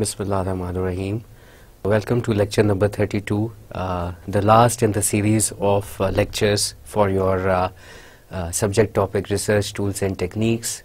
Bismillah ar-Rahman ar-Rahim. Welcome to lecture number 32, uh, the last in the series of uh, lectures for your uh, uh subject topic research tools and techniques.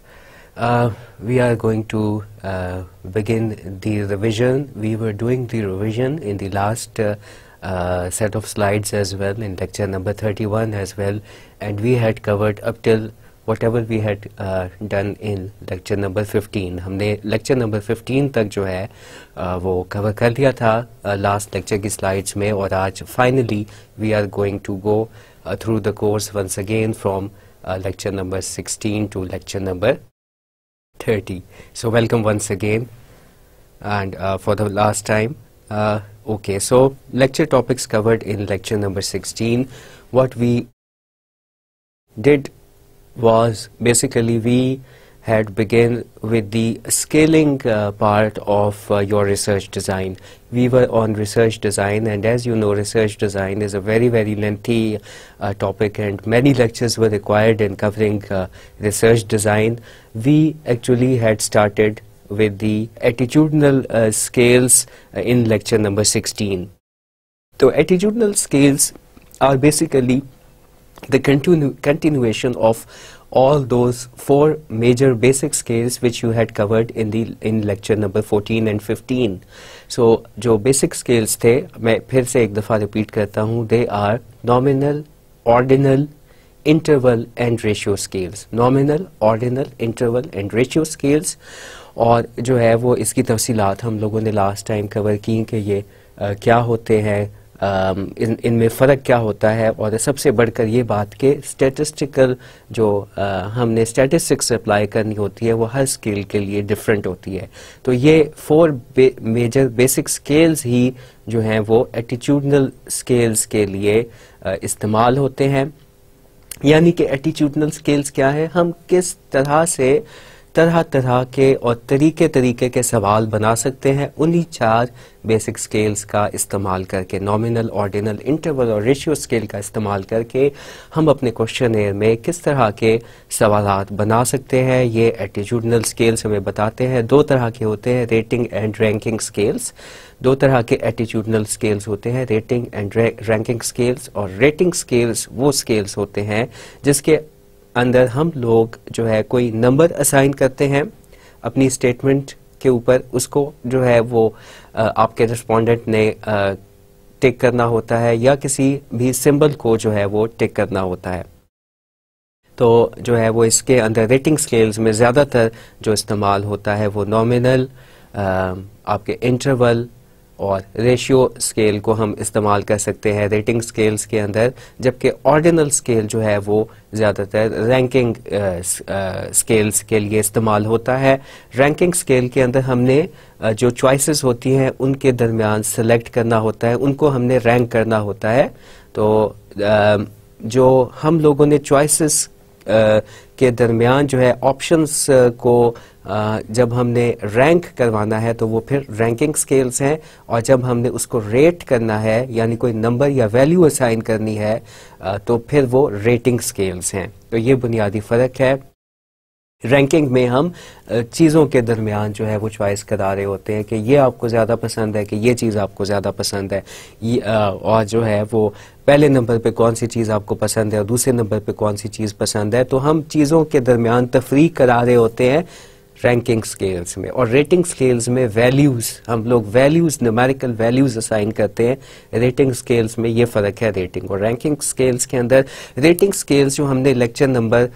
Uh, we are going to uh, begin the revision. We were doing the revision in the last set of slides as well in lecture number 31 as well and we had covered up till whatever we had uh, done in lecture number 15 हमने lecture number 15 तक जो है uh, वो cover कर लिया था uh, last lecture की slides में और आज finally we are going to go uh, through the course once again from uh, lecture number 16 to lecture number 30 so welcome once again and uh, for the last time uh, okay so lecture topics covered in lecture number 16 what we did was basically we had begun with the scaling uh, part of uh, your research design. We were on research design and as you know research design is a very very lengthy uh, topic and many lectures were required in covering uh, research design. We actually had started with the attitudinal uh, scales uh, in lecture number 16. So attitudinal scales are basically the continu continuation of all those four major basic scales which you had covered in the in lecture number 14 and 15 so jo basic scales the main phir se ek dafa repeat karta hu they are nominal ordinal interval and ratio scales nominal ordinal interval and ratio scales और जो है वो इसकी तफसीलात हम लोगों ने last time cover की कि ये आ, क्या होते हैं इन फ़र्क क्या होता है और सबसे बढ़कर ये बात कि स्टेटिस्टिकल जो आ, हमने स्टेटिस्टिक्स अप्लाई करनी होती है वो हर स्केल के लिए डिफरेंट होती है तो ये फोर बे, मेजर बेसिक स्केल्स ही जो हैं वो एटीट्यूडनल स्केल्स के लिए इस्तेमाल होते हैं यानी कि एटीट्यूडनल स्केल्स क्या है हम किस तरह से तरह तरह के और तरीके तरीके के सवाल बना सकते हैं उन्हीं चार बेसिक स्केल्स का इस्तेमाल करके नॉमिनल ऑर्डिनल इंटरवल और रेशियो स्केल का इस्तेमाल करके हम अपने क्वेश्चन एयर में किस तरह के सवाल बना सकते हैं ये एटीट्यूडनल स्केल्स हमें बताते हैं दो तरह के होते हैं रेटिंग एंड रैंकिंग स्केल्स दो तरह के एटीट्यूडनल स्केल्स होते हैं रेटिंग एंड रैंकिंग स्केल्स और रेटिंग स्केल्स वो स्केल्स होते हैं जिसके अंदर हम लोग जो है कोई नंबर असाइन करते हैं अपनी स्टेटमेंट के ऊपर उसको जो है वो आपके रिस्पोंडेंट ने टिक करना होता है या किसी भी सिंबल को जो है वो टिक करना होता है तो जो है वो इसके अंदर रेटिंग स्केल्स में ज़्यादातर जो इस्तेमाल होता है वो नॉमिनल आपके इंटरवल और रेशियो स्केल को हम इस्तेमाल कर सकते हैं रेटिंग स्केल्स के अंदर जबकि ऑर्डिनल स्केल जो है वो ज़्यादातर रैंकिंग स्केल्स के लिए इस्तेमाल होता है रैंकिंग स्केल के अंदर हमने जो चॉइसेस होती हैं उनके दरमियान सेलेक्ट करना होता है उनको हमने रैंक करना होता है तो जो हम लोगों ने चॉइसिस के दरमियान जो है ऑप्शनस को जब हमने रैंक करवाना है तो वो फिर रैंकिंग स्केल्स हैं और जब हमने उसको रेट करना है यानी कोई नंबर या वैल्यू असाइन करनी है तो फिर वो रेटिंग स्केल्स हैं तो ये बुनियादी फ़र्क है रैंकिंग में हम चीज़ों के दरमियान जो है वो चॉइस करा रहे होते हैं कि ये आपको ज़्यादा पसंद है कि ये चीज़ आपको ज़्यादा पसंद है ये, और जो है वो पहले नंबर पे कौन सी चीज़ आपको पसंद है और दूसरे नंबर पे कौन सी चीज़ पसंद है तो हम चीज़ों के दरमियान तफरी करा रहे होते हैं रैंकिंग स्केल्स में और रेटिंग स्केल्स में वैल्यूज़ हम लोग वैल्यूज़ न्यूमेरिकल वैल्यूज़ असाइन करते हैं रेटिंग स्केल्स में ये फ़र्क है रेटिंग और रैंकिंग स्केल्स के अंदर रेटिंग स्केल्स जो हमने लेक्चर नंबर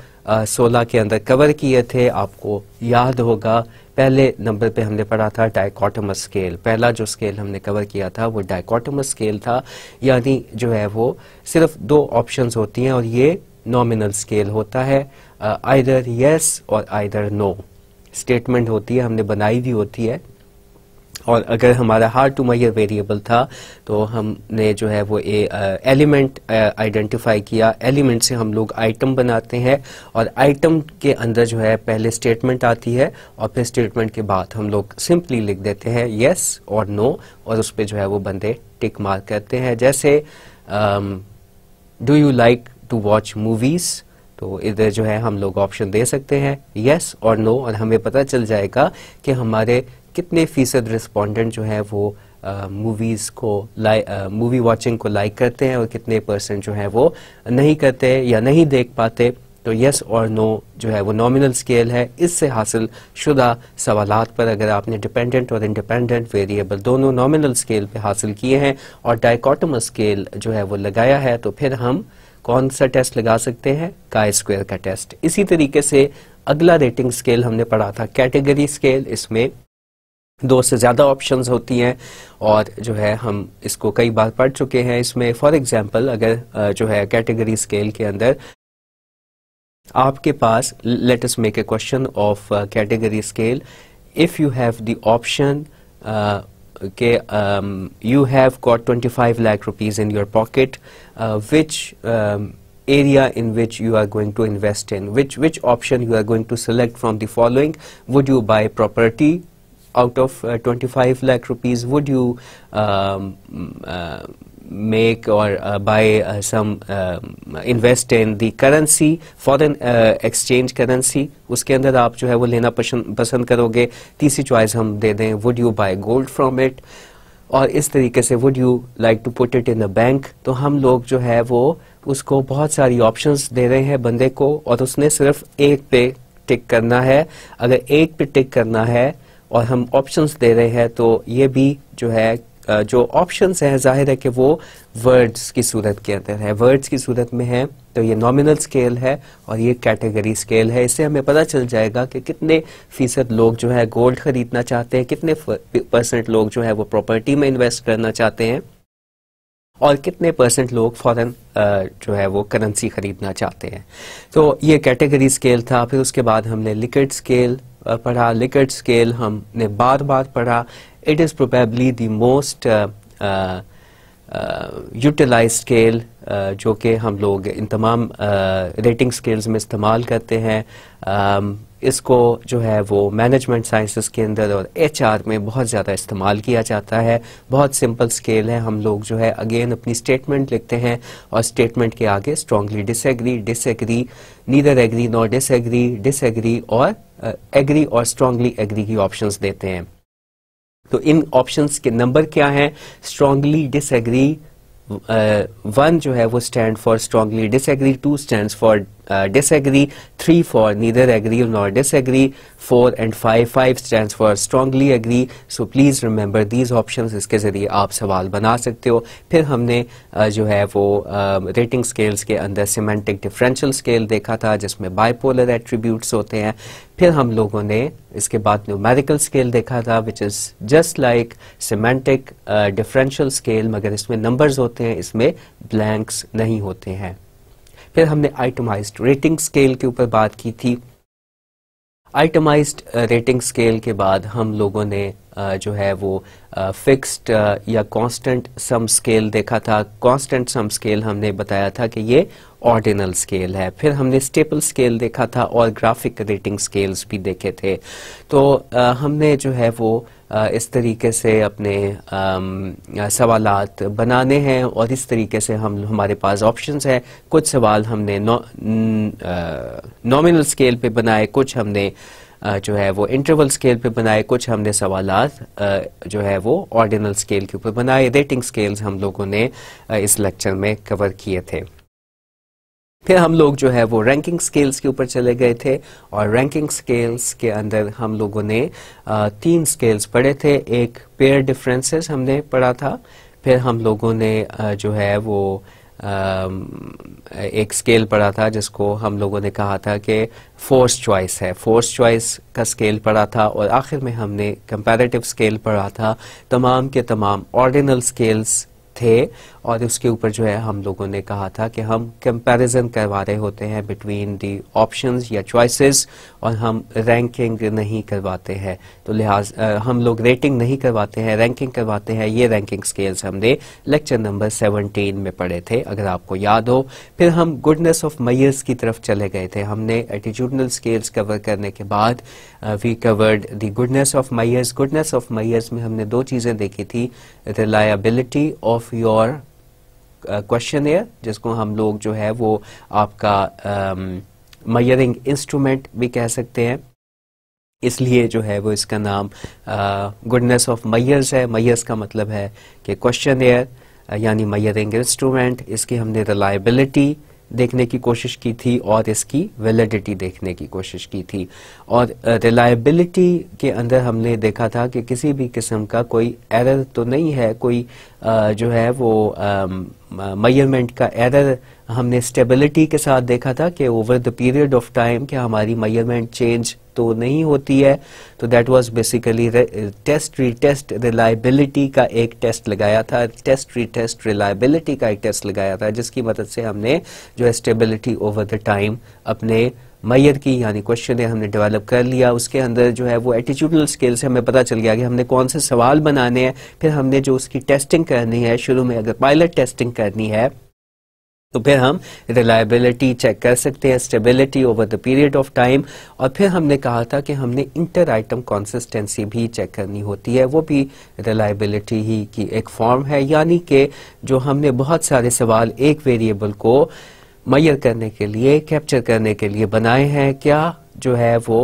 सोलह के अंदर कवर किए थे आपको याद होगा पहले नंबर पे हमने पढ़ा था डायकोटमस स्केल पहला जो स्केल हमने कवर किया था वो डायकोटमस स्केल था यानी जो है वो सिर्फ दो ऑप्शंस होती हैं और ये नॉमिनल स्केल होता है आइदर यस और आइदर नो no. स्टेटमेंट होती है हमने बनाई भी होती है और अगर हमारा हार्ड टू मैयर वेरिएबल था तो हमने जो है वो ए एलिमेंट आइडेंटिफाई किया एलिमेंट से हम लोग आइटम बनाते हैं और आइटम के अंदर जो है पहले स्टेटमेंट आती है और फिर स्टेटमेंट के बाद हम लोग सिंपली लिख देते हैं येस और नो और उस पर जो है वो बंदे टिक मार्क करते हैं जैसे do you like to watch movies तो इधर जो है हम लोग ऑप्शन दे सकते हैं येस और नो और हमें पता चल जाएगा कि हमारे कितने फीसद रिस्पोंडेंट जो है वो मूवीज़ को मूवी वाचिंग को लाइक करते हैं और कितने परसेंट जो है वो नहीं करते या नहीं देख पाते तो यस और नो जो है वो नॉमिनल स्केल है इससे हासिल शुदा सवाल पर अगर आपने डिपेंडेंट और इंडिपेंडेंट वेरिएबल दोनों नॉमिनल स्केल पे हासिल किए हैं और डाइकोटमस स्केल जो है वो लगाया है तो फिर हम कौन सा टेस्ट लगा सकते हैं का स्क्वेयर का टेस्ट इसी तरीके से अगला रेटिंग स्केल हमने पढ़ा था कैटेगरी स्केल इसमें दो से ज़्यादा ऑप्शंस होती हैं और जो है हम इसको कई बार पढ़ चुके हैं इसमें फॉर एग्जांपल अगर जो है कैटेगरी स्केल के अंदर आपके पास let's make a question of category scale if you have the option okay, um, you have got 25 lakh rupees in your pocket, uh, which um, area in which you are going to invest in, which, which option you are going to select from the following, would you buy property out of uh, 25 lakh rupees, would you um, mm, uh, make or uh, buy uh, some um, invest in the currency foreign uh, exchange currency उसके अंदर आप जो है वो लेना पसंद पसंद करोगे तीसरी चॉइस हम दे दें would you buy gold from it और इस तरीके से would you like to put it in a bank तो हम लोग जो है वो उसको बहुत सारी ऑप्शंस दे रहे हैं बंदे को और उसने सिर्फ एक पे टिक करना है अगर एक पे टिक करना है और हम ऑप्शंस दे रहे हैं तो ये भी जो है जो ऑप्शंस है जाहिर है कि वो वर्ड्स की सूरत के अंदर है वर्ड्स की सूरत में है तो ये नॉमिनल स्केल है और ये कैटेगरी स्केल है इससे हमें पता चल जाएगा कि कितने फीसद लोग जो है गोल्ड खरीदना चाहते हैं कितने परसेंट लोग जो है वो प्रॉपर्टी में इन्वेस्ट करना चाहते हैं और कितने परसेंट लोग फॉरेन जो है वो करेंसी खरीदना चाहते हैं तो ये कैटेगरी स्केल था फिर उसके बाद हमने लिकेट स्केल पढ़ा लिकेट स्केल हमने बार बार पढ़ा it is probably the most utilize uh, scale uh, uh, जो कि हम लोग इन तमाम रेटिंग स्केल्स में इस्तेमाल करते हैं um, इसको जो है वो मैनेजमेंट साइंसेस के अंदर और एचआर में बहुत ज़्यादा इस्तेमाल किया जाता है बहुत सिंपल स्केल है हम लोग जो है अगेन अपनी स्टेटमेंट लिखते हैं और स्टेटमेंट के आगे strongly disagree disagree neither agree not disagree disagree और एग्री और स्ट्रांगली एग्री की ऑप्शंस देते हैं तो इन ऑप्शंस के नंबर क्या हैं स्ट्रांगली डिसएग्री वन जो है वो stand for strongly disagree two stand for uh, disagree, 3 for neither agree nor disagree, 4 and 5, 5 stands for strongly agree, so please remember these options इसके ज़रिए आप सवाल बना सकते हो फिर हमने uh, जो है वो रेटिंग uh, स्केल्स के अंदर सिमेंटिक डिफरेंशियल स्केल देखा था जिसमें बाइपोलर एट्रीब्यूट्स होते हैं फिर हम लोगों ने इसके बाद न्यूमेरिकल स्केल देखा था which is just like semantic differential scale मगर इसमें नंबर्स होते हैं इसमें ब्लैंक्स नहीं होते हैं फिर हमने आइटमाइज्ड रेटिंग स्केल के ऊपर बात की थी आइटमाइज्ड रेटिंग स्केल के बाद हम लोगों ने जो है वो फिक्स्ड या कांस्टेंट सम स्केल देखा था कांस्टेंट सम स्केल हमने बताया था कि ये ऑर्डिनल स्केल है फिर हमने स्टेपल स्केल देखा था और ग्राफिक रेटिंग स्केल्स भी देखे थे तो आ, हमने जो है वो आ, इस तरीके से अपने सवाल बनाने हैं और इस तरीके से हम हमारे पास ऑप्शंस हैं कुछ सवाल हमने नॉमिनल नौ, स्केल पे बनाए कुछ हमने जो है वो इंटरवल स्केल पे बनाए कुछ हमने सवाल जो है वो ऑर्डिनल स्केल के ऊपर बनाए रेटिंग स्केल्स हम लोगों ने इस लेक्चर में कवर किए थे फिर हम लोग जो है वो रैंकिंग स्केल्स के ऊपर चले गए थे और रैंकिंग स्केल्स के अंदर हम लोगों ने तीन स्केल्स पढ़े थे एक पेयर डिफरेंसेस हमने पढ़ा था फिर हम लोगों ने जो है वो एक स्केल पढ़ा था जिसको हम लोगों ने कहा था कि फोर्स चॉइस है फोर्स चॉइस का स्केल पढ़ा था और आखिर में हमने कंपैरेटिव स्केल पढ़ा था तमाम के तमाम ऑर्डिनल स्केल्स थे और उसके ऊपर जो है हम लोगों ने कहा था कि हम कंपैरिजन करवा रहे होते हैं बिटवीन दी ऑप्शंस या चॉइसेस और हम रैंकिंग नहीं करवाते हैं तो लिहाज हम लोग रेटिंग नहीं करवाते हैं रैंकिंग करवाते हैं ये रैंकिंग स्केल्स हमने लेक्चर नंबर 17 में पढ़े थे अगर आपको याद हो फिर हम गुडनेस ऑफ मयर्स की तरफ चले गए थे हमने एटीट्यूडनल स्केल्स कवर करने के बाद we covered the goodness of measures goodness of measures में हमने दो चीज़ें देखी थी reliability of your questionnaire जिसको हम लोग जो है वो आपका मयरिंग इंस्ट्रूमेंट भी कह सकते हैं इसलिए जो है वो इसका नाम गुडनेस ऑफ मयर्स है मयर्स का मतलब है कि क्वेश्चन एयर यानी मयरिंग इंस्ट्रूमेंट इसकी हमने रिलायबिलिटी देखने की कोशिश की थी और इसकी वैलिडिटी देखने की कोशिश की थी और रिलायबिलिटी के अंदर हमने देखा था कि किसी भी किस्म का कोई एरर तो नहीं है कोई जो है वो मयरमेंट का एरर हमने स्टेबिलिटी के साथ देखा था कि over the period of time क्या हमारी मयरमेंट चेंज तो नहीं होती है तो that was basically test retest reliability का एक टेस्ट लगाया था टेस्ट रीटेस्ट रिलायबिलिटी का एक टेस्ट लगाया था जिसकी मदद से हमने जो है स्टेबिलिटी ओवर द टाइम अपने मैयर की यानी क्वेश्चन है हमने डेवलप कर लिया उसके अंदर जो है वो एटीट्यूडल स्केल से हमें पता चल गया कि हमने कौन से सवाल बनाने हैं फिर हमने जो उसकी टेस्टिंग करनी है शुरू में अगर पायलट टेस्टिंग करनी है तो फिर हम रिलायबिलिटी चेक कर सकते हैं stability over the period of time और फिर हमने कहा था कि हमने इंटर आइटम कंसिस्टेंसी भी चेक करनी होती है वो भी रिलायबिलिटी ही की एक फॉर्म है यानी कि जो हमने बहुत सारे सवाल एक वेरिएबल को मैयर करने के लिए कैप्चर करने के लिए बनाए हैं क्या जो है वो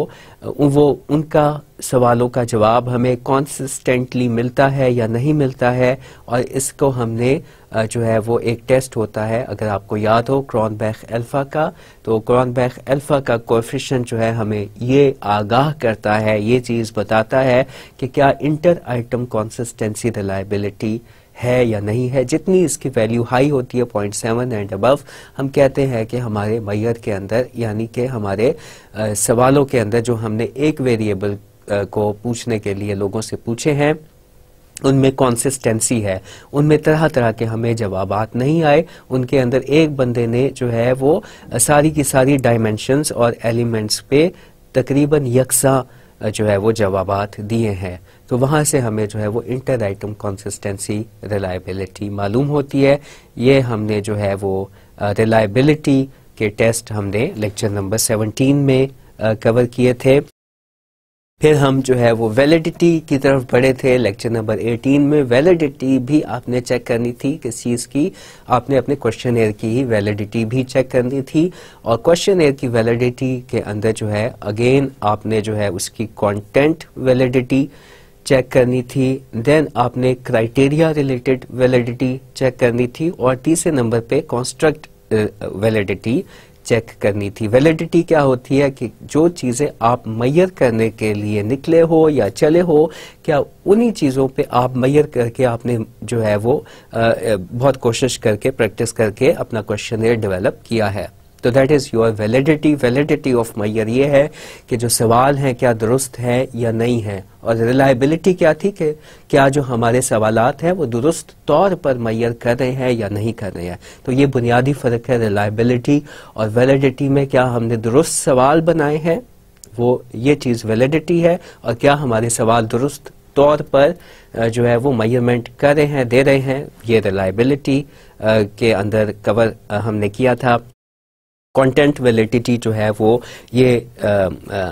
वो उनका सवालों का जवाब हमें कॉन्सिस्टेंटली मिलता है या नहीं मिलता है और इसको हमने जो है वो एक टेस्ट होता है अगर आपको याद हो क्रॉनबैक अल्फ़ा का तो क्रॉनबैक अल्फ़ा का कोफिशन जो है हमें ये आगाह करता है ये चीज़ बताता है कि क्या इंटर आइटम कॉन्सिस्टेंसी रिलायबिलिटी है या नहीं है जितनी इसकी वैल्यू हाई होती है पॉइंट सेवन एंड अबव हम कहते हैं कि हमारे मैयर के अंदर यानी कि हमारे आ, सवालों के अंदर जो हमने एक वेरिएबल को पूछने के लिए लोगों से पूछे हैं उनमें कॉन्सिस्टेंसी है उनमें तरह तरह के हमें जवाब नहीं आए उनके अंदर एक बंदे ने जो है वो सारी की सारी डायमेंशंस और एलिमेंट्स पे तकरीबन यकसा जो है वो जवाब दिए हैं तो वहाँ से हमें जो है वो इंटर आइटम कंसिस्टेंसी रिलायबिलिटी मालूम होती है ये हमने जो है वो रिलायबिलिटी के टेस्ट हमने लेक्चर नंबर 17 में कवर किए थे फिर हम जो है वो वैलिडिटी की तरफ बढ़े थे लेक्चर नंबर 18 में वैलिडिटी भी आपने चेक करनी थी किस चीज़ की आपने अपने क्वेश्चन एयर की ही वैलिडिटी भी चेक करनी थी और क्वेश्चन एयर की वैलिडिटी के अंदर जो है अगेन आपने जो है उसकी कंटेंट वैलिडिटी चेक करनी थी देन आपने क्राइटेरिया रिलेटेड वैलिडिटी चेक करनी थी और तीसरे नंबर पे कॉन्स्ट्रक्ट वैलिडिटी चेक करनी थी वैलिडिटी क्या होती है कि जो चीज़ें आप मैयर करने के लिए निकले हो या चले हो क्या उन्हीं चीज़ों पे आप मैयर करके आपने जो है वो आ, uh, uh, बहुत कोशिश करके प्रैक्टिस करके अपना क्वेश्चन डेवलप किया है तो that is your validity validity of मैयर ये है कि जो सवाल हैं क्या दुरुस्त हैं या नहीं है और रिलायबिलिटी क्या थी कि क्या जो हमारे सवाल हैं वो दुरुस्त तौर पर मैयर कर रहे हैं या नहीं कर रहे हैं तो ये बुनियादी फ़र्क है रिलायबिलिटी और वैलिडिटी में क्या हमने दुरुस्त सवाल बनाए हैं वो ये चीज़ वैलिडिटी है और क्या हमारे सवाल दुरुस्त तौर पर जो है वो मैयरमेंट कर रहे हैं दे रहे हैं ये रिलायबिलिटी के अंदर कवर हमने किया था कंटेंट वैलिडिटी जो है वो ये आ, आ,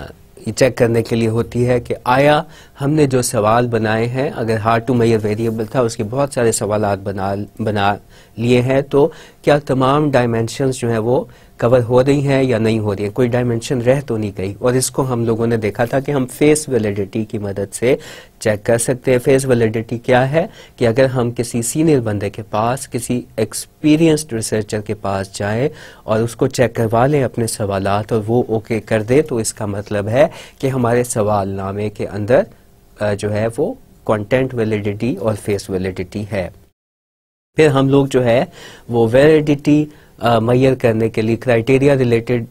चेक करने के लिए होती है कि आया हमने जो सवाल बनाए हैं अगर हार्ड टू मैयर वेरिएबल था उसके बहुत सारे सवाल बना बना लिए हैं तो क्या तमाम डायमेंशंस जो है वो कवर हो रही हैं या नहीं हो रही हैं कोई डायमेंशन रह तो नहीं गई और इसको हम लोगों ने देखा था कि हम फेस वैलिडिटी की मदद से चेक कर सकते हैं फेस वैलिडिटी क्या है कि अगर हम किसी सीनियर बंदे के पास किसी एक्सपीरियंस्ड रिसर्चर के पास जाएं और उसको चेक करवा लें अपने सवाल और वो ओके कर दे तो इसका मतलब है कि हमारे सवालनामे के अंदर जो है वो कॉन्टेंट वैलिडिटी और फेस वैलिडिटी है फिर हम लोग जो है वो वेलिडिटी मैयर करने के लिए क्राइटेरिया रिलेटेड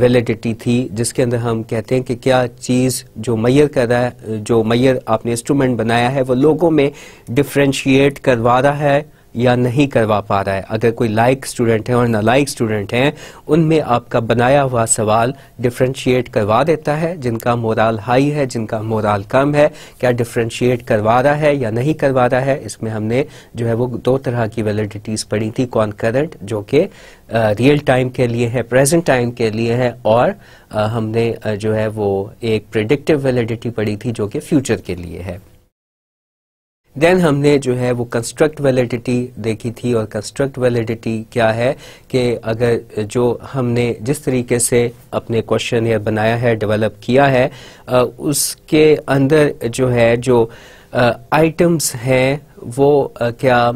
वैलिडिटी थी जिसके अंदर हम कहते हैं कि क्या चीज़ जो मैयर कर रहा है जो मैयर आपने इंस्ट्रूमेंट बनाया है वो लोगों में डिफ्रेंशिएट करवा रहा है या नहीं करवा पा रहा है अगर कोई लाइक स्टूडेंट है और लाइक स्टूडेंट हैं उनमें आपका बनाया हुआ सवाल डिफ्रेंशिएट करवा देता है जिनका मोराल हाई है जिनका मोराल कम है क्या डिफ्रेंशिएट करवा रहा है या नहीं करवा रहा है इसमें हमने जो है वो दो तरह की वैलिडिटीज़ पढ़ी थी कॉन्करेंट जो कि रियल टाइम के लिए है प्रेजेंट टाइम के लिए है और आ, हमने जो है वो एक प्रिडिक्टिव वैलिडिटी पढ़ी थी जो कि फ्यूचर के लिए है देन हमने जो है वो कंस्ट्रक्ट वैलिडिटी देखी थी और कंस्ट्रक्ट वैलिडिटी क्या है कि अगर जो हमने जिस तरीके से अपने क्वेश्चन या बनाया है डेवलप किया है उसके अंदर जो है जो आइटम्स हैं वो क्या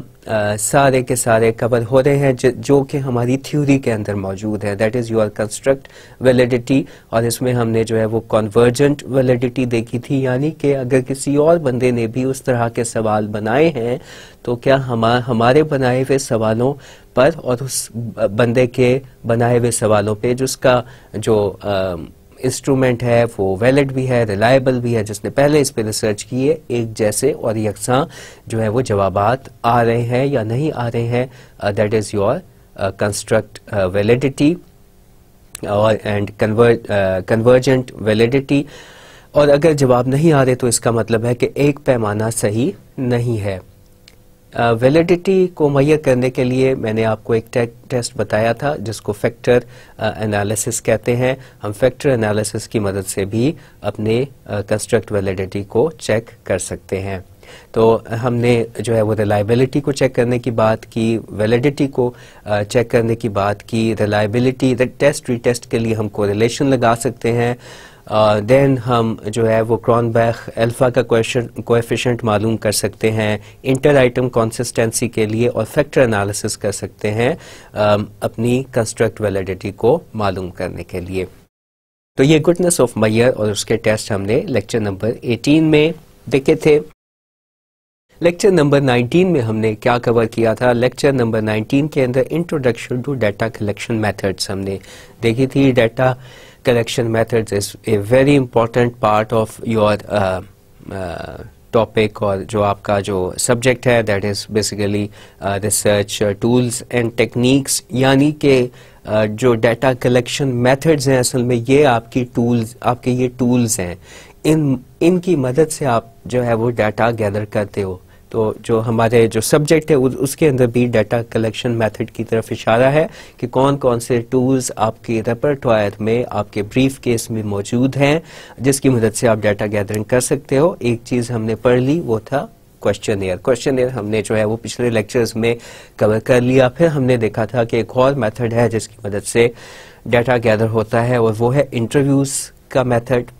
सारे के सारे कवर हो रहे हैं जो कि हमारी थ्योरी के अंदर मौजूद है that is your construct validity और इसमें हमने जो है वो कॉन्वर्जेंट वैलिडिटी देखी थी यानी कि अगर किसी और बंदे ने भी उस तरह के सवाल बनाए हैं तो क्या हम हमारे बनाए हुए सवालों पर और उस बंदे के बनाए हुए सवालों पे जिसका जो आ, इंस्ट्रूमेंट है वो वैलिड भी है रिलायबल भी है जिसने पहले इस पर रिसर्च की है एक जैसे और यकसा जो है वो जवाब आ रहे हैं या नहीं आ रहे हैं that is your construct validity और एंड कन्वर्जेंट वैलिडिटी और अगर जवाब नहीं आ रहे तो इसका मतलब है कि एक पैमाना सही नहीं है वैलिडिटी को मुहैया करने के लिए मैंने आपको एक टे, टेस्ट बताया था जिसको फैक्टर एनालिसिस कहते हैं हम फैक्टर एनालिसिस की मदद से भी अपने कंस्ट्रक्ट वैलिडिटी को चेक कर सकते हैं तो हमने जो है वो रिलायबिलिटी को चेक करने की बात की वैलिडिटी को चेक करने की बात की रिलायबिलिटी टेस्ट रीटेस्ट के लिए हम कोरिलेशन लगा सकते हैं देन uh, हम जो है वो क्रॉनबैक अल्फ़ा का क्वेश्चन कोएफिशिएंट मालूम कर सकते हैं इंटर आइटम कंसिस्टेंसी के लिए और फैक्टर एनालिसिस कर सकते हैं um, अपनी कंस्ट्रक्ट वैलिडिटी को मालूम करने के लिए तो ये गुडनेस ऑफ मैयर और उसके टेस्ट हमने लेक्चर नंबर 18 में देखे थे लेक्चर नंबर 19 में हमने क्या कवर किया था लेक्चर नंबर 19 के अंदर introduction to data collection methods हमने देखी थी data collection methods is a very important part of your uh, uh, topic or jo aapka jo subject hai that is basically uh, research uh, tools and techniques yani ke uh, जो data collection methods हैं असल में ये आपकी tools आपके ये tools हैं इन इनकी मदद से आप जो है वो डाटा गैदर करते हो तो जो हमारे जो सब्जेक्ट है उसके अंदर भी डाटा कलेक्शन मेथड की तरफ इशारा है कि कौन कौन से टूल्स आपके रेपरटवायर में आपके ब्रीफ केस में मौजूद हैं जिसकी मदद से आप डाटा गैदरिंग कर सकते हो एक चीज़ हमने पढ़ ली वो था क्वेश्चन एयर क्वेश्चन एयर हमने जो है वो पिछले लेक्चर्स में कवर कर लिया फिर हमने देखा था कि एक और मैथड है जिसकी मदद से डाटा गैदर होता है और वो है इंटरव्यूज़ का मैथड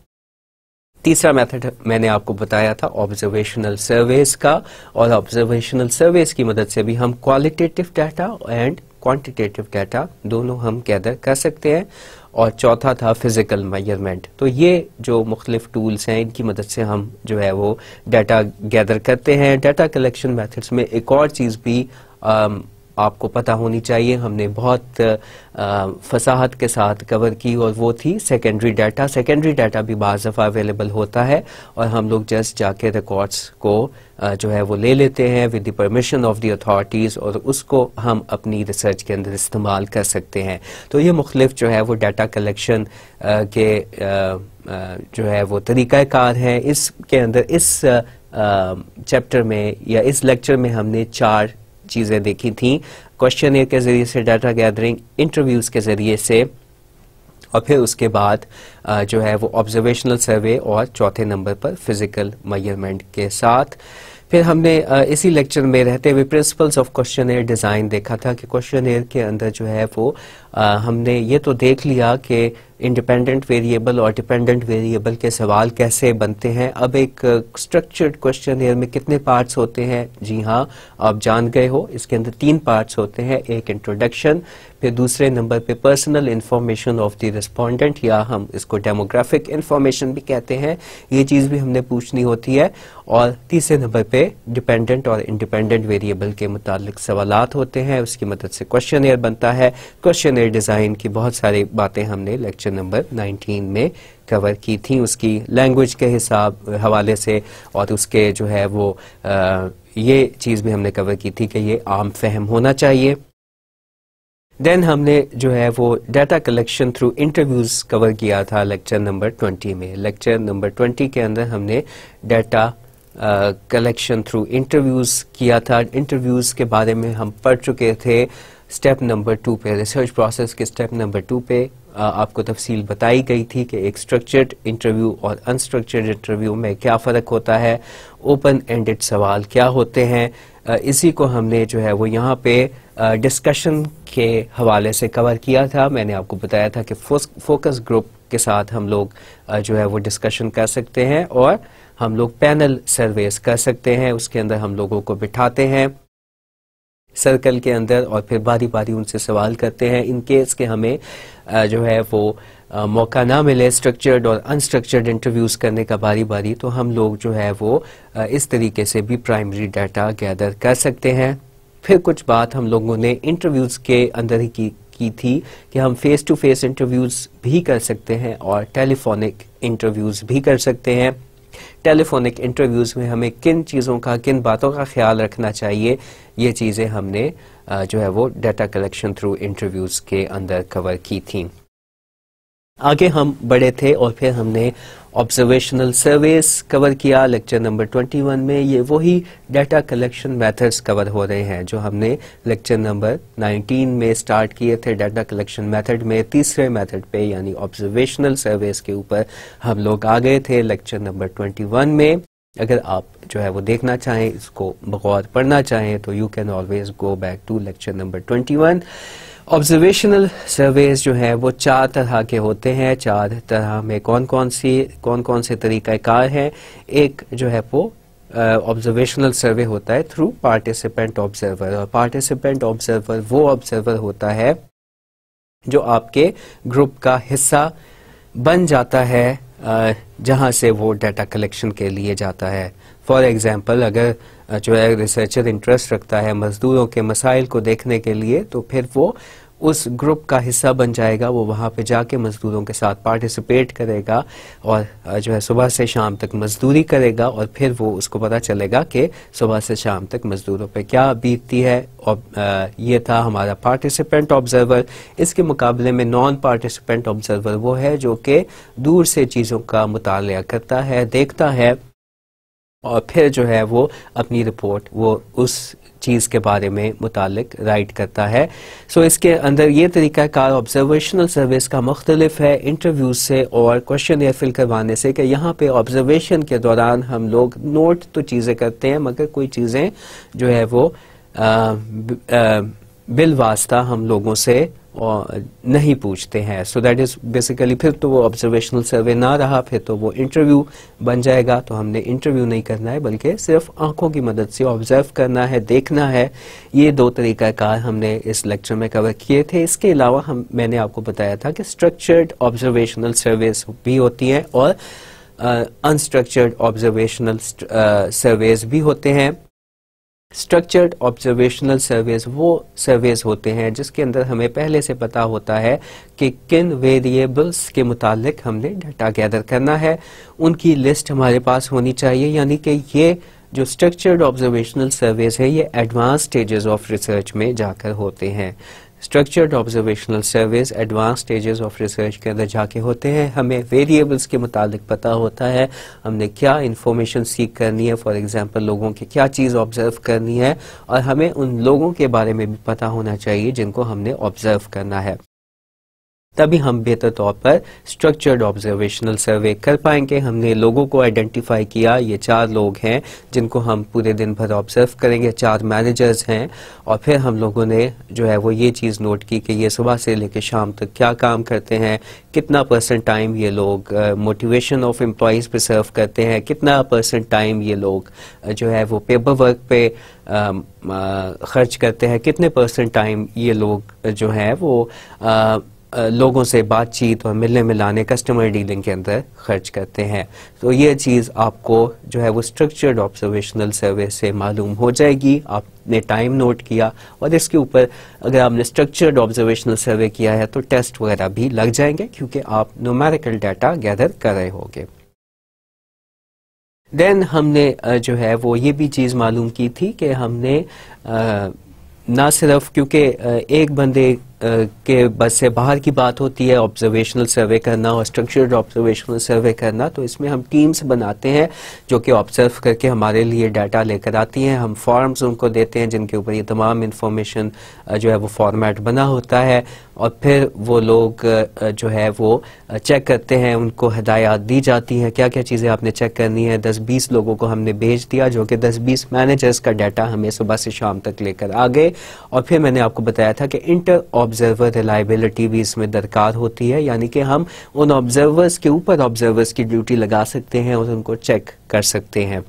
तीसरा मेथड मैंने आपको बताया था ऑब्जर्वेशनल सर्वेस का और ऑब्जर्वेशनल सर्वेस की मदद से भी हम qualitative data and quantitative data दोनों हम गैदर कर सकते हैं और चौथा था फिजिकल मेजरमेंट तो ये जो मुख्तलिफ टूल्स हैं इनकी मदद से हम जो है वो डाटा गैदर करते हैं डाटा कलेक्शन मेथड्स में एक और चीज़ भी um, आपको पता होनी चाहिए हमने बहुत फसाहत के साथ कवर की और वो थी सेकेंडरी डाटा सेकेंडरी डाटा भी बज दफ़ा अवेलेबल होता है और हम लोग जस्ट जाके रिकॉर्ड्स को आ, जो है वो ले लेते हैं with the permission of the authorities और उसको हम अपनी रिसर्च के अंदर इस्तेमाल कर सकते हैं तो ये मुख्तफ जो है वो डाटा कलेक्शन के आ, जो है वो तरीक़ाकार हैं इसके अंदर इस चैप्टर में या इस लेक्चर में हमने चार चीज़ें देखी थी क्वेश्चन के ज़रिए से डाटा गैदरिंग इंटरव्यूज़ के ज़रिए से और फिर उसके बाद जो है वो ऑब्जर्वेशनल सर्वे और चौथे नंबर पर फिजिकल मयरमेंट के साथ फिर हमने इसी लेक्चर में रहते हुए principles of questionnaire design देखा था कि क्वेश्चन एयर के अंदर जो है वो हमने ये तो देख लिया कि इंडिपेंडेंट वेरिएबल और डिपेंडेंट वेरिएबल के सवाल कैसे बनते हैं अब एक स्ट्रक्चर्ड क्वेश्चन एयर में कितने पार्ट्स होते हैं जी हाँ आप जान गए हो इसके अंदर तीन पार्ट्स होते हैं एक इंट्रोडक्शन फिर दूसरे नंबर पे personal information of the respondent या हम इसको डेमोग्राफिक इन्फॉर्मेशन भी कहते हैं ये चीज़ भी हमने पूछनी होती है और तीसरे नंबर पे डिपेंडेंट और इंडिपेंडेंट वेरिएबल के मुतालिक सवाल होते हैं उसकी मदद से क्वेश्चन एयर बनता है क्वेश्चन एयर डिज़ाइन की बहुत सारी बातें हमने लेक्चर लेक्चर नंबर 19 में कवर की थी उसकी लैंग्वेज के हिसाब हवाले से और उसके जो है वो आ, ये चीज़ भी हमने कवर की थी कि ये आम फहम होना चाहिए देन हमने जो है वो data collection through interviews cover किया था लेक्चर नंबर 20 में लेक्चर नंबर 20 के अंदर हमने डाटा कलेक्शन थ्रू इंटरव्यूज़ किया था इंटरव्यूज़ के बारे में हम पढ़ चुके थे स्टेप नंबर टू पे रिसर्च प्रोसेस के स्टेप नंबर टू पे आपको तफसील बताई गई थी कि एक स्ट्रक्चर्ड इंटरव्यू और अनस्ट्रक्चर्ड इंटरव्यू में क्या फ़र्क होता है ओपन एंडेड सवाल क्या होते हैं इसी को हमने जो है वो यहाँ पे डिस्कशन के हवाले से कवर किया था मैंने आपको बताया था कि फोकस ग्रुप के साथ हम लोग जो है वो डिस्कशन कर सकते हैं और हम लोग पैनल सर्वेस कर सकते हैं उसके अंदर हम लोगों को बिठाते हैं सर्कल के अंदर और फिर बारी बारी उनसे सवाल करते हैं इनकेस के हमें जो है वो आ, मौका ना मिले स्ट्रक्चर्ड और अनस्ट्रक्चर्ड इंटरव्यूज़ करने का बारी बारी तो हम लोग जो है वो आ, इस तरीके से भी प्राइमरी डाटा गैदर कर सकते हैं फिर कुछ बात हम लोगों ने इंटरव्यूज़ के अंदर ही की की थी कि हम फेस टू फेस इंटरव्यूज़ भी कर सकते हैं और टेलीफोनिक इंटरव्यूज़ भी कर सकते हैं टेलीफोनिक इंटरव्यूज़ में हमें किन चीज़ों का किन बातों का ख्याल रखना चाहिए ये चीज़ें हमने जो है वो डाटा कलेक्शन थ्रू इंटरव्यूज़ के अंदर कवर की थी आगे हम बड़े थे और फिर हमने ऑब्जर्वेशनल सर्वेस कवर किया लेक्चर नंबर 21 में ये वही डाटा कलेक्शन मेथड्स कवर हो रहे हैं जो हमने लेक्चर नंबर 19 में स्टार्ट किए थे डाटा कलेक्शन मेथड में तीसरे मेथड पे यानी ऑब्जर्वेशनल सर्वेस के ऊपर हम लोग आ गए थे लेक्चर नंबर 21 में अगर आप जो है वो देखना चाहें इसको बगौर पढ़ना चाहें तो you can always go back to lecture number one observational surveys जो हैं वो चार तरह के होते हैं चार तरह में कौन कौन सी कौन कौन से तरीक़ाकार हैं एक जो है वो ऑब्जर्वेशनल uh, सर्वे होता है थ्रू पार्टिसिपेंट ऑब्जर्वर और पार्टिसिपेंट ऑब्जर्वर वो ऑब्जर्वर होता है जो आपके ग्रुप का हिस्सा बन जाता है uh, जहां से वो डाटा कलेक्शन के लिए जाता है फॉर एग्जांपल अगर जो है रिसर्चर इंटरेस्ट रखता है मजदूरों के मसाइल को देखने के लिए तो फिर वो उस ग्रुप का हिस्सा बन जाएगा वो वहाँ पे जाके मजदूरों के साथ पार्टिसिपेट करेगा और जो है सुबह से शाम तक मजदूरी करेगा और फिर वो उसको पता चलेगा कि सुबह से शाम तक मजदूरों पे क्या बीतती है और ये था हमारा पार्टिसिपेंट ऑब्जर्वर इसके मुकाबले में नॉन पार्टिसिपेंट ऑब्जर्वर वो है जो कि दूर से चीज़ों का मुताल करता है देखता है और फिर जो है वो अपनी रिपोर्ट वो उस चीज़ के बारे में मुतल राइट करता है सो so, इसके अंदर ये तरीका कार ऑब्जर्वेशनल सर्विस का मुख्तलिफ है इंटरव्यूज से और क्वेश्चन एयर फिल करवाने से कि यहाँ पे ऑब्जर्वेशन के दौरान हम लोग नोट तो चीज़ें करते हैं मगर कोई चीज़ें जो है वो बिल वास्ता हम लोगों से और नहीं पूछते हैं सो दैट इज़ बेसिकली फिर तो वो ऑब्जर्वेशनल सर्वे ना रहा फिर तो वो इंटरव्यू बन जाएगा तो हमने इंटरव्यू नहीं करना है बल्कि सिर्फ आंखों की मदद से ऑब्जर्व करना है देखना है ये दो तरीकाकार हमने इस लेक्चर में कवर किए थे इसके अलावा हम मैंने आपको बताया था कि स्ट्रक्चर्ड ऑब्जर्वेशनल सर्वेस भी होती हैं और अनस्ट्रक्चर्ड ऑब्जर्वेशनल सर्वेज भी होते हैं स्ट्रक्चर्ड ऑब्जर्वेशनल सर्वेज वो सर्वेज होते हैं जिसके अंदर हमें पहले से पता होता है कि किन वेरिएबल्स के मुतालिक हमने डाटा गैदर करना है उनकी लिस्ट हमारे पास होनी चाहिए यानी कि ये जो स्ट्रक्चर्ड ऑब्जर्वेशनल सर्वेज है ये एडवांस स्टेजेस ऑफ रिसर्च में जाकर होते हैं structured observational surveys advance stages of research के अंदर जाके होते हैं हमें वेरिएबल्स के मुतालिक पता होता है हमने क्या इन्फॉर्मेशन सीख करनी है फॉर एग्जांपल लोगों की क्या चीज़ ऑब्जर्व करनी है और हमें उन लोगों के बारे में भी पता होना चाहिए जिनको हमने ऑब्जर्व करना है तभी हम बेहतर तौर पर स्ट्रक्चर्ड ऑब्जर्वेशनल सर्वे कर पाएंगे हमने लोगों को आइडेंटिफाई किया ये चार लोग हैं जिनको हम पूरे दिन भर ऑब्जर्व करेंगे चार मैनेजर्स हैं और फिर हम लोगों ने जो है वो ये चीज़ नोट की कि ये सुबह से लेकर शाम तक क्या काम करते हैं कितना परसेंट टाइम ये लोग मोटिवेशन ऑफ एम्प्लॉज पर सर्व करते हैं कितना परसेंट टाइम ये लोग जो है वो पेपर वर्क पे खर्च करते हैं कितने परसेंट टाइम ये लोग जो है वो लोगों से बातचीत और मिलने मिलाने कस्टमर डीलिंग के अंदर खर्च करते हैं तो ये चीज़ आपको जो है वो स्ट्रक्चर्ड ऑब्जर्वेशनल सर्वे से मालूम हो जाएगी आपने टाइम नोट किया और इसके ऊपर अगर आपने स्ट्रक्चर्ड ऑब्जर्वेशनल सर्वे किया है तो टेस्ट वगैरह भी लग जाएंगे क्योंकि आप नोमेरिकल डाटा गैदर कर रहे होंगे देन हमने जो है वो ये भी चीज़ मालूम की थी कि हमने ना सिर्फ क्योंकि एक बंदे के बस से बाहर की बात होती है ऑब्जर्वेशनल सर्वे करना और स्ट्रक्चर्ड ऑब्जर्वेशनल सर्वे करना तो इसमें हम टीम्स बनाते हैं जो कि ऑब्जर्व करके हमारे लिए डाटा लेकर आती हैं हम फॉर्म्स उनको देते हैं जिनके ऊपर ये तमाम इन्फॉर्मेशन जो है वो फॉर्मेट बना होता है और फिर वो लोग जो है वो चेक करते हैं उनको हदायत दी जाती हैं क्या क्या चीज़ें आपने चेक करनी है दस बीस लोगों को हमने भेज दिया जो कि दस बीस मैनेजर्स का डाटा हमें सुबह से शाम तक लेकर आ गए और फिर मैंने आपको बताया था कि इंटर ऑब्जर्वर रिलायबिलिटी भी इसमें दरकार होती है यानी कि हम उन ऑब्जर्वर्स के ऊपर ऑब्जर्वर्स की ड्यूटी लगा सकते हैं और उनको चेक कर सकते हैं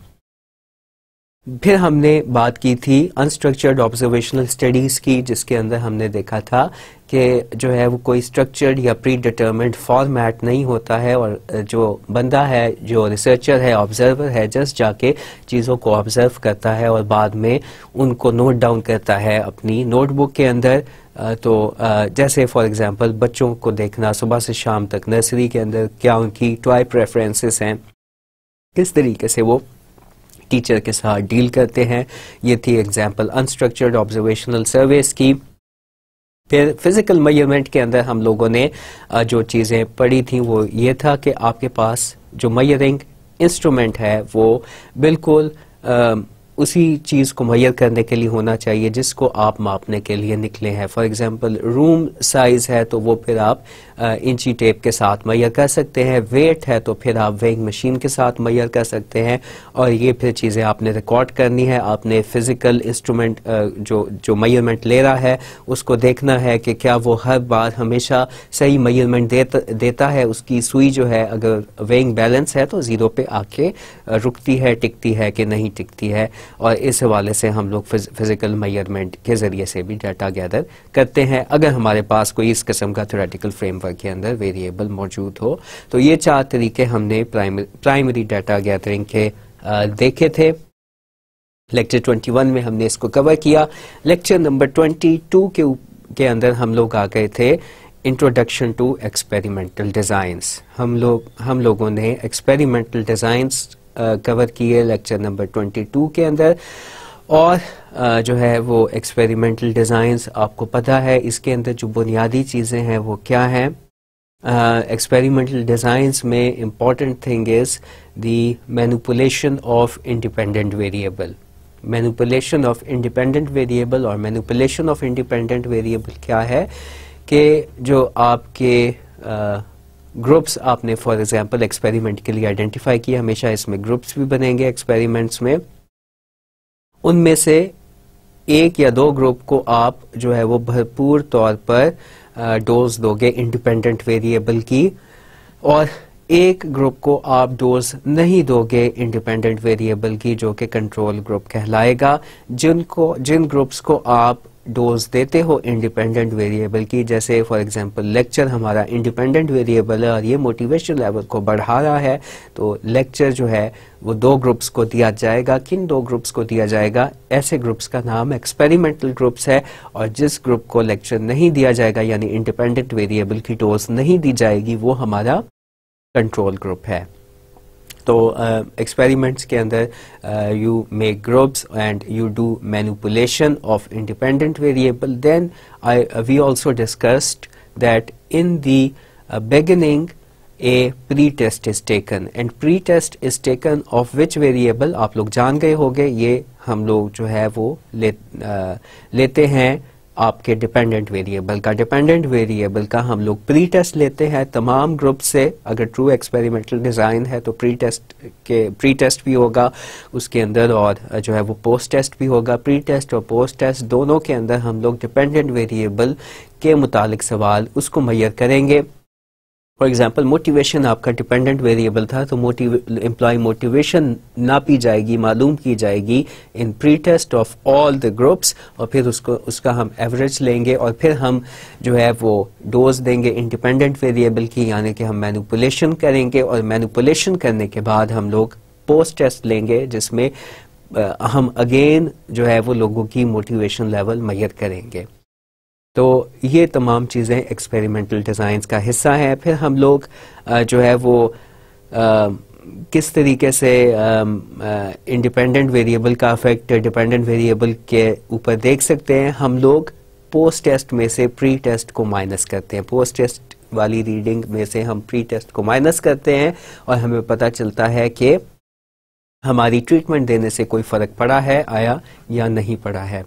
फिर हमने बात की थी अनस्ट्रक्चर्ड ऑब्जर्वेशनल स्टडीज़ की जिसके अंदर हमने देखा था कि जो है वो कोई स्ट्रक्चर्ड या प्री डिटर्मेंट फॉर्मेट नहीं होता है और जो बंदा है जो रिसर्चर है ऑब्जर्वर है जस्ट जाके चीज़ों को ऑब्जर्व करता है और बाद में उनको नोट डाउन करता है अपनी नोटबुक के अंदर तो जैसे फॉर एग्जांपल बच्चों को देखना सुबह से शाम तक नर्सरी के अंदर क्या उनकी टॉय प्रेफरेंसेस हैं किस तरीके से वो टीचर के साथ डील करते हैं ये थी एग्जाम्पल अनस्ट्रक्चर्ड ऑब्जर्वेशनल सर्वेस की फिर फिजिकल मयरमेंट के अंदर हम लोगों ने जो चीज़ें पढ़ी थी वो ये था कि आपके पास जो मयरिंग इंस्ट्रूमेंट है वो बिल्कुल आ, उसी चीज़ को मैयर करने के लिए होना चाहिए जिसको आप मापने के लिए निकले हैं फॉर एग्जांपल रूम साइज़ है तो वो फिर आप इंची टेप के साथ मैयर कर सकते हैं वेट है तो फिर आप वेइंग मशीन के साथ मैयर कर सकते हैं और ये फिर चीज़ें आपने रिकॉर्ड करनी है आपने फिज़िकल इंस्ट्रूमेंट जो जो मैयरमेंट ले रहा है उसको देखना है कि क्या वो हर बार हमेशा सही मैयरमेंट देता देता है उसकी सुई जो है अगर वेइंग बैलेंस है तो ज़ीरो पे आके रुकती है टिकती है कि नहीं टिकती है और इस हवाले से हम लोग फिज़िकल मैयरमेंट के ज़रिए से भी डाटा गैदर करते हैं अगर हमारे पास कोई इस किस्म का थोरेटिकल फ्रेमवर्क ट्रांसफ़र के अंदर वेरिएबल मौजूद हो तो ये चार तरीके हमने प्राइमरी डाटा गैदरिंग के देखे थे लेक्चर 21 में हमने इसको कवर किया लेक्चर नंबर 22 के के अंदर हम लोग आ गए थे इंट्रोडक्शन टू एक्सपेरिमेंटल डिज़ाइंस हम लोग हम लोगों ने एक्सपेरिमेंटल डिज़ाइंस कवर किए लेक्चर नंबर 22 के अंदर और जो है वो एक्सपेरिमेंटल डिज़ाइंस आपको पता है इसके अंदर जो बुनियादी चीज़ें हैं वो क्या हैं एक्सपेरिमेंटल डिज़ाइंस में important thing is the manipulation of independent variable manipulation of independent variable और मैनुपुलेशन ऑफ इंडिपेंडेंट वेरिएबल क्या है कि जो आपके ग्रुप्स आपने फॉर एग्जांपल एक्सपेरिमेंट के लिए आइडेंटिफाई किया हमेशा इसमें ग्रुप्स भी बनेंगे एक्सपेरिमेंट्स में उनमें से एक या दो ग्रुप को आप जो है वो भरपूर तौर पर डोज दोगे इंडिपेंडेंट वेरिएबल की और एक ग्रुप को आप डोज नहीं दोगे इंडिपेंडेंट वेरिएबल की जो कि कंट्रोल ग्रुप कहलाएगा जिनको जिन ग्रुप्स को आप डोज देते हो इंडिपेंडेंट वेरिएबल की जैसे फॉर एग्जांपल लेक्चर हमारा इंडिपेंडेंट वेरिएबल है और ये मोटिवेशन लेवल को बढ़ा रहा है तो लेक्चर जो है वो दो ग्रुप्स को दिया जाएगा किन दो ग्रुप्स को दिया जाएगा ऐसे ग्रुप्स का नाम एक्सपेरिमेंटल ग्रुप्स है और जिस ग्रुप को लेक्चर नहीं दिया जाएगा यानी इंडिपेंडेंट वेरिएबल की डोज नहीं दी जाएगी वो हमारा कंट्रोल ग्रुप है तो एक्सपेरिमेंट्स के अंदर you make groups and you do manipulation of independent variable then I we also discussed that in the pre test is taken and pre test is taken of which variable आप लोग जान गए होंगे ये हम लोग जो है वो ले, आ, लेते हैं आपके डिपेंडेंट वेरिएबल का डिपेंडेंट वेरिएबल का हम लोग प्री टेस्ट लेते हैं तमाम ग्रुप से अगर ट्रू एक्सपेरिमेंटल डिज़ाइन है तो प्री टेस्ट के प्री टेस्ट भी होगा उसके अंदर और जो है वो पोस्ट टेस्ट भी होगा प्री टेस्ट और पोस्ट टेस्ट दोनों के अंदर हम लोग डिपेंडेंट वेरिएबल के मुतालिक सवाल उसको मैयर करेंगे फॉर एग्जाम्पल मोटिवेशन आपका डिपेंडेंट वेरिएबल था तो मोटिव एम्प्लॉय मोटिवेशन नापी जाएगी मालूम की जाएगी in pre test of all the groups और फिर उसको उसका हम एवरेज लेंगे और फिर हम जो है वो डोज देंगे इंडिपेंडेंट वेरिएबल की यानी कि हम मैनुपुलेशन करेंगे और मैनुपुलेशन करने के बाद हम लोग पोस्ट टेस्ट लेंगे जिसमें हम अगेन जो है वो लोगों की मोटिवेशन लेवल मैयर करेंगे तो ये तमाम चीज़ें एक्सपेरिमेंटल डिज़ाइंस का हिस्सा हैं फिर हम लोग जो है वो आ, किस तरीके से इंडिपेंडेंट वेरिएबल का अफेक्ट डिपेंडेंट वेरिएबल के ऊपर देख सकते हैं हम लोग पोस्ट टेस्ट में से प्री टेस्ट को माइनस करते हैं पोस्ट टेस्ट वाली रीडिंग में से हम प्री टेस्ट को माइनस करते हैं और हमें पता चलता है कि हमारी ट्रीटमेंट देने से कोई फ़र्क पड़ा है आया या नहीं पड़ा है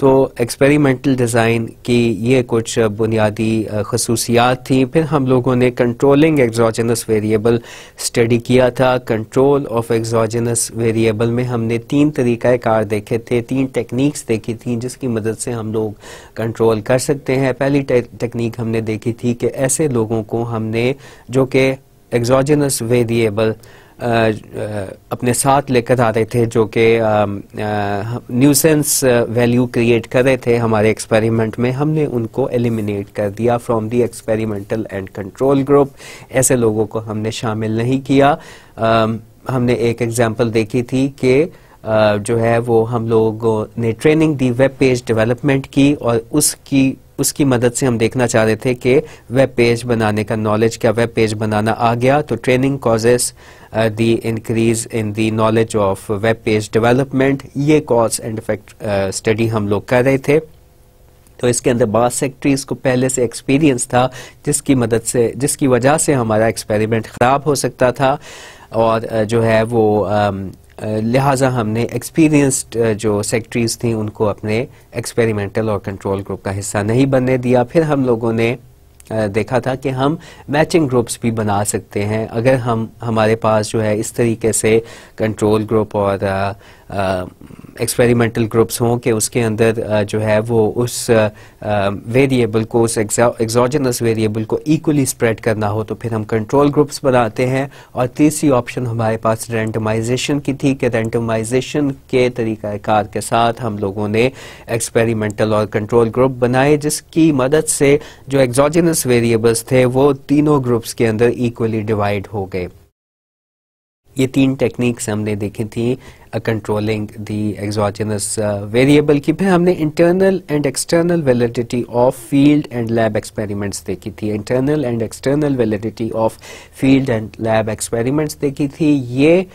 तो एक्सपेरिमेंटल डिज़ाइन की ये कुछ बुनियादी खसूसियात थी फिर हम लोगों ने कंट्रोलिंग एग्जॉजनस वेरिएबल स्टडी किया था कंट्रोल ऑफ एक्जॉजनस वेरिएबल में हमने तीन कार देखे थे तीन टेक्निक्स देखी थी जिसकी मदद से हम लोग कंट्रोल कर सकते हैं पहली टेक्निक हमने देखी थी कि ऐसे लोगों को हमने जो कि एक्जॉजनस वेरिएबल अपने साथ लेकर आ रहे थे जो कि न्यूसेंस वैल्यू क्रिएट कर रहे थे हमारे एक्सपेरिमेंट में हमने उनको एलिमिनेट कर दिया from the experimental and control group ऐसे लोगों को हमने शामिल नहीं किया आ, हमने एक एग्जांपल देखी थी कि जो है वो हम लोगों ने ट्रेनिंग दी वेब पेज डेवलपमेंट की और उसकी उसकी मदद से हम देखना चाह रहे थे कि वेब पेज बनाने का नॉलेज क्या वेब पेज बनाना आ गया तो ट्रेनिंग कॉजेस दी increase in the knowledge of web page development ये कॉज एंड इफेक्ट स्टडी हम लोग कर रहे थे तो इसके अंदर बास सेक्ट्रीज को पहले से एक्सपीरियंस था जिसकी मदद से जिसकी वजह से हमारा एक्सपेरिमेंट ख़राब हो सकता था और uh, जो है वो um, लिहाजा हमने एक्सपीरियंस्ड जो सेक्रेटरीज थी उनको अपने एक्सपेरिमेंटल और कंट्रोल ग्रुप का हिस्सा नहीं बनने दिया फिर हम लोगों ने देखा था कि हम मैचिंग ग्रुप्स भी बना सकते हैं अगर हम हमारे पास जो है इस तरीके से कंट्रोल ग्रुप और एक्सपेरिमेंटल ग्रुप्स हों के उसके अंदर आ, जो है वो उस वेरिएबल को उस एग्जॉजनस वेरिएबल को इक्वली स्प्रेड करना हो तो फिर हम कंट्रोल ग्रुप्स बनाते हैं और तीसरी ऑप्शन हमारे पास रेंडमाइजेशन की थी कि रेंडमाइजेशन के तरीक़ाकार के साथ हम लोगों ने एक्सपेरिमेंटल और कंट्रोल ग्रुप बनाए जिसकी मदद से जो एग्जॉजनस वेरिएबल्स थे वो तीनों ग्रुप्स के अंदर इक्वली डिवाइड हो गए ये तीन टेक्निक्स हमने देखी थी कंट्रोलिंग दी एक्सोजेनस वेरिएबल की फिर हमने internal and external validity of field and lab experiments देखी थी internal and external validity of field and lab experiments देखी थी ये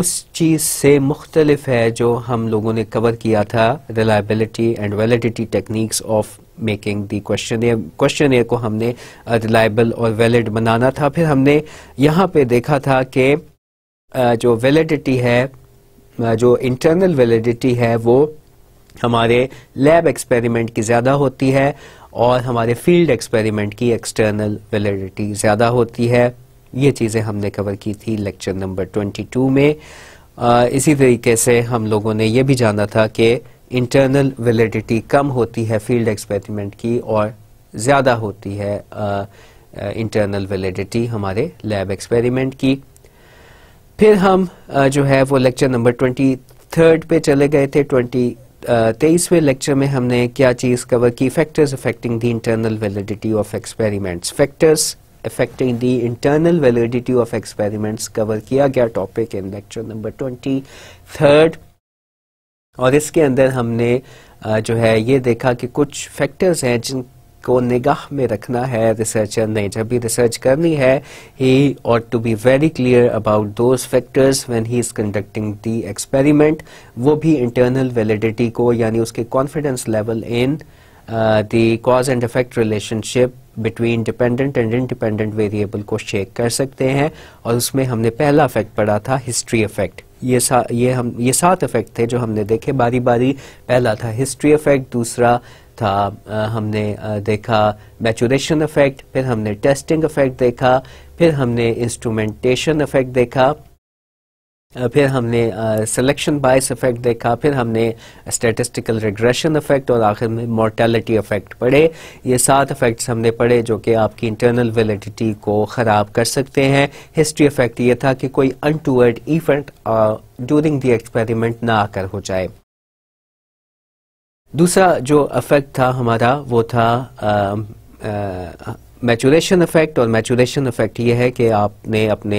उस चीज़ से मुख्तलिफ है जो हम लोगों ने कवर किया था reliability and validity techniques of making the questionnaire questionnaire को हमने रिलायबल uh, और वैलिड बनाना था फिर हमने यहाँ पे देखा था कि जो वैलिडिटी है जो इंटरनल वैलिडिटी है वो हमारे लैब एक्सपेरिमेंट की ज़्यादा होती है और हमारे फील्ड एक्सपेरिमेंट की एक्सटर्नल वैलिडिटी ज़्यादा होती है ये चीज़ें हमने कवर की थी लेक्चर नंबर 22 में आ, इसी तरीके से हम लोगों ने ये भी जाना था कि इंटरनल वैलिडिटी कम होती है फील्ड एक्सपेरिमेंट की और ज़्यादा होती है इंटरनल वैलिडिटी हमारे लैब एक्सपेरिमेंट की फिर हम जो है वो लेक्चर नंबर ट्वेंटी थर्ड पे चले गए थे ट्वेंटी तेईसवें लेक्चर में हमने क्या चीज़ कवर की factors affecting the internal validity of experiments factors affecting the internal validity of experiments cover किया गया topic in lecture number twenty third और इसके अंदर हमने जो है ये देखा कि कुछ फैक्टर्स हैं जिन को निगाह में रखना है रिसर्चर ने जब भी रिसर्च करनी है ही और to be very clear about those factors when he is conducting the experiment वो भी इंटरनल वैलिडिटी को यानी उसके confidence level in the cause and effect relationship between dependent and independent variable को चेक कर सकते हैं और उसमें हमने पहला इफेक्ट पढ़ा था हिस्ट्री इफेक्ट ये सा ये हम ये सात इफेक्ट थे जो हमने देखे बारी बारी पहला था हिस्ट्री इफेक्ट दूसरा था हमने देखा मैचुरेशन इफेक्ट फिर हमने टेस्टिंग इफेक्ट देखा फिर हमने इंस्ट्रूमेंटेशन इफेक्ट देखा फिर हमने सिलेक्शन बाइस इफेक्ट देखा फिर हमने स्टेटिस्टिकल रिग्रेशन इफेक्ट और आखिर में मोर्टेलिटी इफेक्ट पढ़े ये सात इफेक्ट्स हमने पढ़े जो कि आपकी इंटरनल वेलिडिटी को ख़राब कर सकते हैं हिस्ट्री इफेक्ट ये था कि कोई untoward event during the experiment ना आकर हो जाए दूसरा जो अफेक्ट था हमारा वो था मैचुरेशन इफेक्ट और मैचुरेशन इफेक्ट ये है कि आपने अपने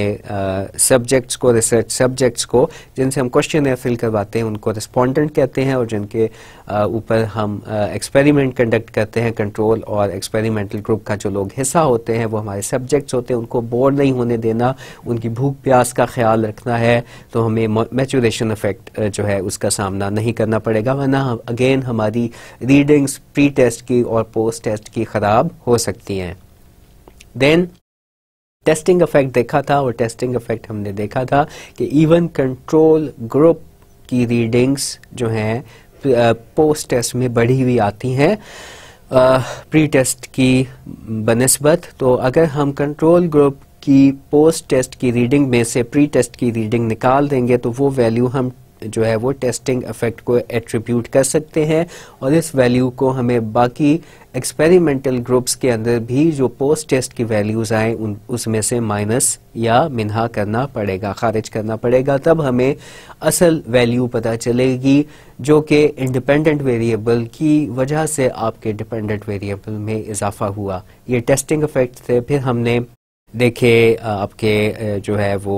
सब्जेक्ट्स को रिसर्च सब्जेक्ट्स को जिनसे हम क्वेश्चन फिल करवाते हैं उनको रिस्पोंडेंट कहते हैं और जिनके ऊपर हम एक्सपेरिमेंट कंडक्ट करते हैं कंट्रोल और एक्सपेरिमेंटल ग्रुप का जो लोग हिस्सा होते हैं वो हमारे सब्जेक्ट्स होते हैं उनको बोर नहीं होने देना उनकी भूख प्यास का ख्याल रखना है तो हमें मेचोरेशन इफेक्ट जो है उसका सामना नहीं करना पड़ेगा वरना अगेन हमारी रीडिंग्स प्री टेस्ट की और पोस्ट टेस्ट की ख़राब हो सकती हैं देन टेस्टिंग इफेक्ट देखा था और टेस्टिंग इफेक्ट हमने देखा था कि इवन कंट्रोल ग्रुप की रीडिंग्स जो हैं पोस्ट टेस्ट में बढ़ी हुई आती हैं प्री टेस्ट की बनस्बत तो अगर हम कंट्रोल ग्रुप की पोस्ट टेस्ट की रीडिंग में से प्री टेस्ट की रीडिंग निकाल देंगे तो वो वैल्यू हम जो है वो टेस्टिंग इफेक्ट को एट्रीब्यूट कर सकते हैं और इस वैल्यू को हमें बाकी एक्सपेरिमेंटल ग्रुप्स के अंदर भी जो पोस्ट टेस्ट की वैल्यूज़ आए उसमें से माइनस या मिनहा करना पड़ेगा खारिज करना पड़ेगा तब हमें असल वैल्यू पता चलेगी जो कि इंडिपेंडेंट वेरिएबल की वजह से आपके डिपेंडेंट वेरिएबल में इजाफा हुआ ये टेस्टिंग इफेक्ट थे फिर हमने देखे आपके जो है वो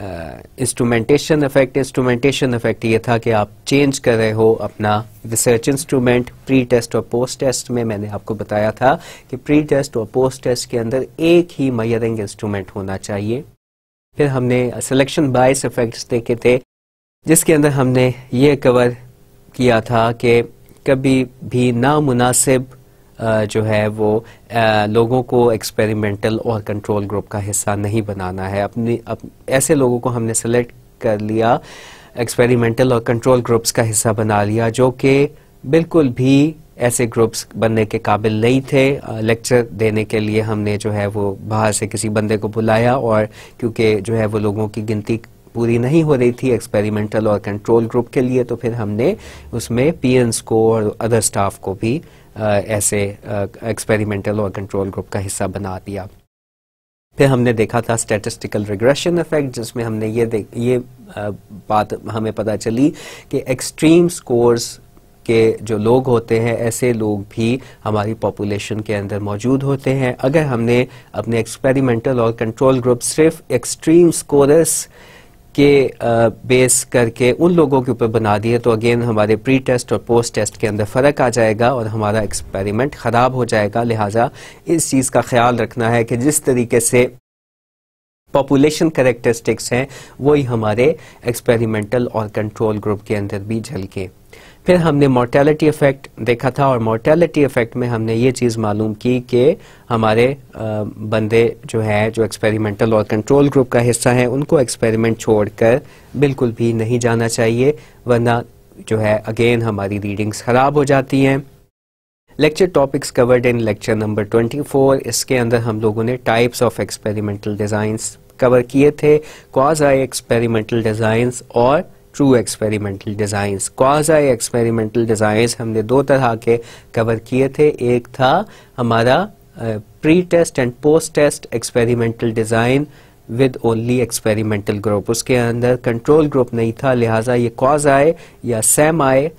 इंस्ट्रूमेंटेशन इफेक्ट इंस्ट्रूमेंटेशन इफेक्ट ये था कि आप चेंज कर रहे हो अपना रिसर्च इंस्ट्रूमेंट प्री टेस्ट और पोस्ट टेस्ट में मैंने आपको बताया था कि प्री टेस्ट और पोस्ट टेस्ट के अंदर एक ही मयरिंग इंस्ट्रूमेंट होना चाहिए फिर हमने सिलेक्शन बाइस इफेक्ट्स देखे थे जिसके अंदर हमने ये कवर किया था कि कभी भी नामुनासिब जो है वो लोगों को एक्सपेरिमेंटल और कंट्रोल ग्रुप का हिस्सा नहीं बनाना है अपनी अप, ऐसे लोगों को हमने सेलेक्ट कर लिया एक्सपेरिमेंटल और कंट्रोल ग्रुप्स का हिस्सा बना लिया जो कि बिल्कुल भी ऐसे ग्रुप्स बनने के काबिल नहीं थे लेक्चर देने के लिए हमने जो है वो बाहर से किसी बंदे को बुलाया और क्योंकि जो है वो लोगों की गिनती पूरी नहीं हो रही थी एक्सपेरिमेंटल और कंट्रोल ग्रुप के लिए तो फिर हमने उसमें पीएनस को और अदर स्टाफ को भी ऐसे एक्सपेरिमेंटल और कंट्रोल ग्रुप का हिस्सा बना दिया फिर हमने देखा था स्टेटिस्टिकल रिग्रेशन इफेक्ट जिसमें हमने ये देख ये बात हमें पता चली कि एक्सट्रीम स्कोर्स के जो लोग होते हैं ऐसे लोग भी हमारी पॉपुलेशन के अंदर मौजूद होते हैं अगर हमने अपने एक्सपेरिमेंटल और कंट्रोल ग्रुप सिर्फ एक्सट्रीम स्कोरस के बेस करके उन लोगों के ऊपर बना दिए तो अगेन हमारे प्री टेस्ट और पोस्ट टेस्ट के अंदर फ़र्क आ जाएगा और हमारा एक्सपेरिमेंट ख़राब हो जाएगा लिहाजा इस चीज़ का ख्याल रखना है कि जिस तरीके से पॉपुलेशन करेक्टरिस्टिक्स हैं वही हमारे एक्सपेरिमेंटल और कंट्रोल ग्रुप के अंदर भी झलकें फिर हमने मोर्टेलिटी इफेक्ट देखा था और मोर्टेलिटी इफेक्ट में हमने ये चीज़ मालूम की कि हमारे बंदे जो है जो एक्सपेरिमेंटल और कंट्रोल ग्रुप का हिस्सा हैं उनको एक्सपेरिमेंट छोड़कर बिल्कुल भी नहीं जाना चाहिए वरना जो है अगेन हमारी रीडिंग्स ख़राब हो जाती हैं lecture topics covered in lecture number 24 इसके अंदर हम लोगों ने types of experimental designs cover किए थे क्वाज आई एक्सपेरिमेंटल डिज़ाइंस और true experimental designs quasi experimental designs हमने दो तरह के कवर किए थे एक था हमारा pre test and post test experimental design with only experimental group उसके अंदर कंट्रोल ग्रुप नहीं था लिहाजा ये क्वाज आए या सेम आए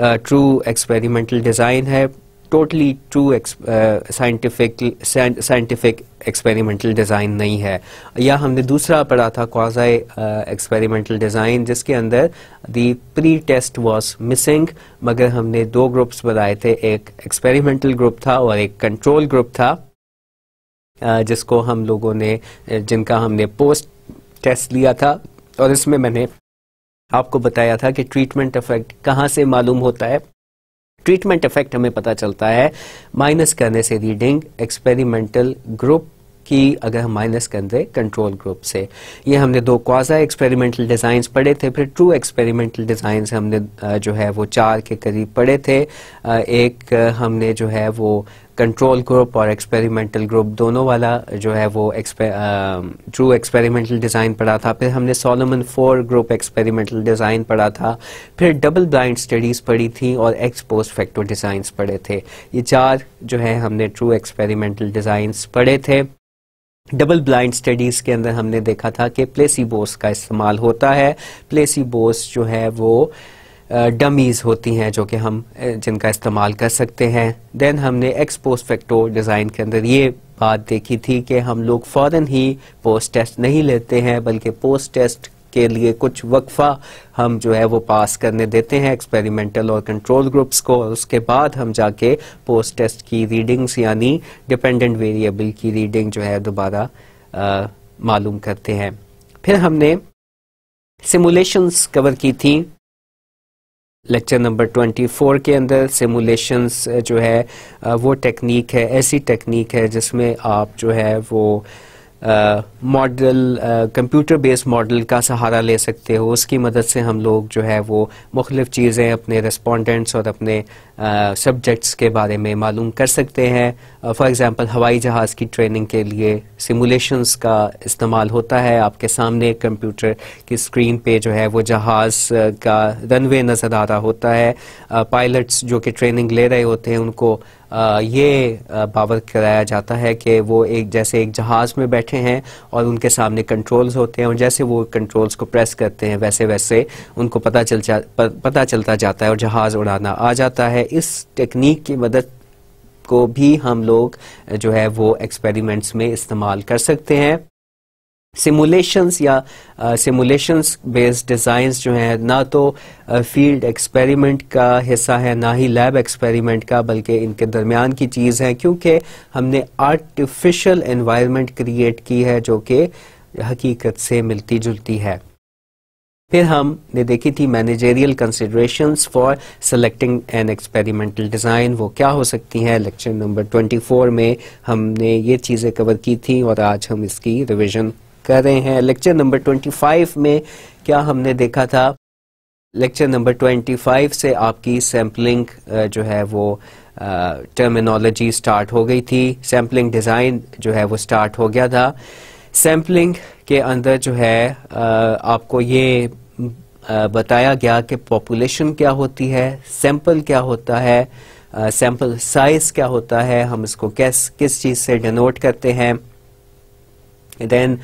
ट्रू एक्सपेरिमेंटल डिज़ाइन है totally true scientific scientific experimental design नहीं है या हमने दूसरा पढ़ा था क्वाजाई एक्सपेरिमेंटल डिज़ाइन जिसके अंदर the pre test was missing मगर हमने दो ग्रुप्स बनाए थे एक एक्सपेरिमेंटल ग्रुप था और एक कंट्रोल ग्रुप था uh, जिसको हम लोगों ने uh, जिनका हमने पोस्ट टेस्ट लिया था और इसमें मैंने आपको बताया था कि ट्रीटमेंट इफेक्ट कहाँ से मालूम होता है ट्रीटमेंट इफेक्ट हमें पता चलता है माइनस करने से रीडिंग एक्सपेरिमेंटल ग्रुप की अगर हम माइनस कर दें कंट्रोल ग्रुप से ये हमने दो क्वाजा एक्सपेरिमेंटल डिज़ाइंस पढ़े थे फिर ट्रू एक्सपेरिमेंटल डिज़ाइंस हमने जो है वो चार के करीब पढ़े थे एक हमने जो है वो कंट्रोल ग्रुप और एक्सपेरिमेंटल ग्रुप दोनों वाला जो है वो ट्रू एक्सपेरिमेंटल डिज़ाइन पढ़ा था फिर हमने Solomon four group experimental design पढ़ा था फिर डबल ब्लाइंड स्टडीज़ पढ़ी थी और एक्सपोज फैक्टो डिज़ाइंस पढ़े थे ये चार जो है हमने ट्रू एक्सपेरिमेंटल डिज़ाइंस पढ़े थे डबल ब्लाइंड स्टडीज़ के अंदर हमने देखा था कि प्लेसीबोस का इस्तेमाल होता है प्लेसीबोस जो है वो डमीज़ होती हैं जो कि हम जिनका इस्तेमाल कर सकते हैं देन हमने एक्सपोज फैक्टो डिज़ाइन के अंदर ये बात देखी थी कि हम लोग फ़ौरन ही पोस्ट टेस्ट नहीं लेते हैं बल्कि पोस्ट टेस्ट के लिए कुछ वक्फा हम जो है वो पास करने देते हैं एक्सपेरिमेंटल और कंट्रोल ग्रुप्स को और उसके बाद हम जाके पोस्ट टेस्ट की रीडिंग्स यानी डिपेंडेंट वेरिएबल की रीडिंग जो है दोबारा मालूम करते हैं फिर हमने सिमुलेशंस कवर की थी लेक्चर नंबर 24 के अंदर सिमुलेशंस जो है वो टेक्निक है ऐसी टेक्निक है जिसमें आप जो है वो मॉडल कंप्यूटर बेस्ड मॉडल का सहारा ले सकते हो उसकी मदद से हम लोग जो है वो मुख्तफ चीज़ें अपने रेस्पोंडेंट्स और अपने सब्जेक्ट्स के बारे में मालूम कर सकते हैं फॉर एग्ज़ाम्पल हवाई जहाज़ की ट्रेनिंग के लिए सिमुलेशंस का इस्तेमाल होता है आपके सामने कंप्यूटर की स्क्रीन पे जो है वो जहाज़ का रनवे नज़र आ रहा होता है पायलट्स जो कि ट्रेनिंग ले रहे होते हैं उनको ये बावर कराया जाता है कि वो एक जैसे एक जहाज़ में बैठे हैं और उनके सामने कंट्रोल्स होते हैं और जैसे वो कंट्रोल्स को प्रेस करते हैं वैसे वैसे उनको पता चल जा पता चलता जाता है और जहाज़ उड़ाना आ जाता है इस टेक्निक की मदद को भी हम लोग जो है वो एक्सपेरिमेंट्स में इस्तेमाल कर सकते हैं सिमुलेशंस या सिमुलेशंस बेस्ड डिज़ाइंस जो हैं ना तो फील्ड uh, एक्सपेरिमेंट का हिस्सा है ना ही लैब एक्सपेरिमेंट का बल्कि इनके दरमियान की चीज़ है क्योंकि हमने आर्टिफिशियल एनवायरनमेंट क्रिएट की है जो कि हकीकत से मिलती जुलती है फिर हमने देखी थी managerial considerations for selecting an experimental design वो क्या हो सकती हैं लेक्चर नंबर 24 में हमने ये चीज़ें कवर की थी और आज हम इसकी रिवीजन कर रहे हैं लेक्चर नंबर 25 में क्या हमने देखा था लेक्चर नंबर 25 से आपकी सैम्पलिंग जो है वो टर्मिनोलॉजी स्टार्ट हो गई थी सैम्पलिंग डिज़ाइन जो है वो स्टार्ट हो गया था सैम्पलिंग के अंदर जो है आपको ये बताया गया कि पॉपुलेशन क्या होती है सैंपल क्या होता है सैंपल साइज क्या होता है हम इसको कैस किस चीज़ से डिनोट करते हैं देन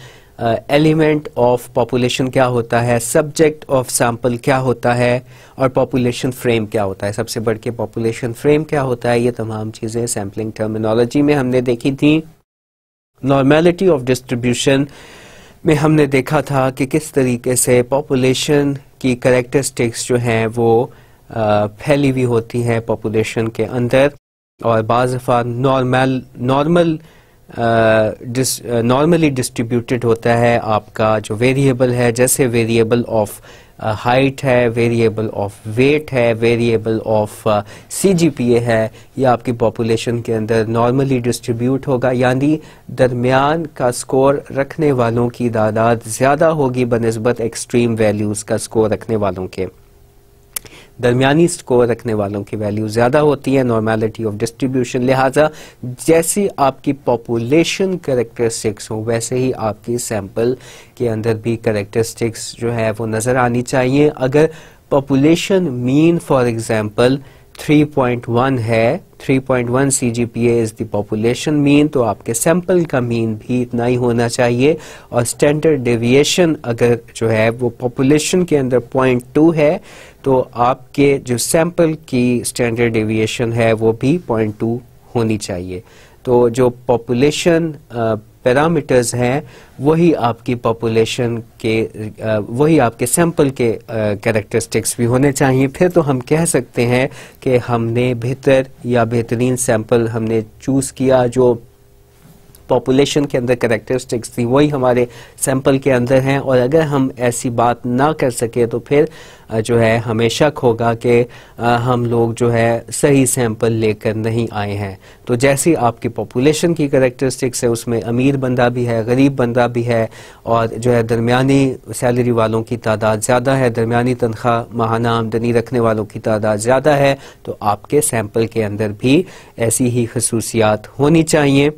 एलिमेंट ऑफ पॉपुलेशन क्या होता है सब्जेक्ट ऑफ सैम्पल क्या होता है और पॉपुलेशन फ्रेम क्या होता है सबसे बढ़ के पॉपुलेशन फ्रेम क्या होता है ये तमाम चीज़ें सैम्पलिंग टर्मिनोलॉजी में हमने देखी थी नॉर्मेलिटी ऑफ डिस्ट्रीब्यूशन में हमने देखा था कि किस तरीके से पॉपुलेशन की करेक्टरिस्टिक्स जो हैं वो uh, फैली हुई होती हैं पॉपुलेशन के अंदर और बाज़ नॉर्मल नॉर्मल नॉर्मली डिस्ट्रीब्यूटेड होता है आपका जो वेरिएबल है जैसे वेरिएबल ऑफ हाइट है वेरिएबल ऑफ वेट है वेरिएबल ऑफ सीजीपीए है ये आपकी पॉपुलेशन के अंदर नॉर्मली डिस्ट्रीब्यूट होगा यानी दरमियान का स्कोर रखने वालों की तादाद ज़्यादा होगी बनस्बत एक्सट्रीम वैल्यूज़ का स्कोर रखने वालों के दरमियानी स्कोर रखने वालों की वैल्यू ज़्यादा होती है नॉर्मेलिटी ऑफ डिस्ट्रीब्यूशन लिहाजा जैसे आपकी पॉपुलेशन करेक्टरिस्टिक्स हो वैसे ही आपकी सैम्पल के अंदर भी करेक्टरिस्टिक्स जो है वो नज़र आनी चाहिए अगर पॉपुलेशन मीन फॉर एग्जाम्पल 3.1 है 3.1 CGPA is the population mean तो आपके सैंपल का मीन भी इतना ही होना चाहिए और स्टैंडर्ड डेविएशन अगर जो है वो पॉपुलेशन के अंदर 0.2 है तो आपके जो सैंपल की स्टैंडर्ड डेविएशन है वो भी पॉइंट टू होनी चाहिए तो जो पॉपुलेशन पैरामीटर्स हैं वही आपकी पॉपुलेशन के वही आपके सैंपल के कैरेक्टरिस्टिक्स भी होने चाहिए फिर तो हम कह सकते हैं कि हमने बेहतर या बेहतरीन सैंपल हमने चूज़ किया जो पॉपुलेशन के अंदर करेक्टरिस्टिक्स थी वही हमारे सैंपल के अंदर हैं और अगर हम ऐसी बात ना कर सके तो फिर जो है हमें शक होगा कि हम लोग जो है सही सैंपल लेकर नहीं आए हैं तो जैसी आपकी पॉपुलेशन की करेक्टरिस्टिक्स है उसमें अमीर बंदा भी है गरीब बंदा भी है और जो है दरमियानी सैलरी वालों की तादाद ज़्यादा है दरमियानी तनख्वाह माहाना आमदनी रखने वालों की तादाद ज़्यादा है तो आपके सैंपल के अंदर भी ऐसी ही खसूसियात होनी चाहिए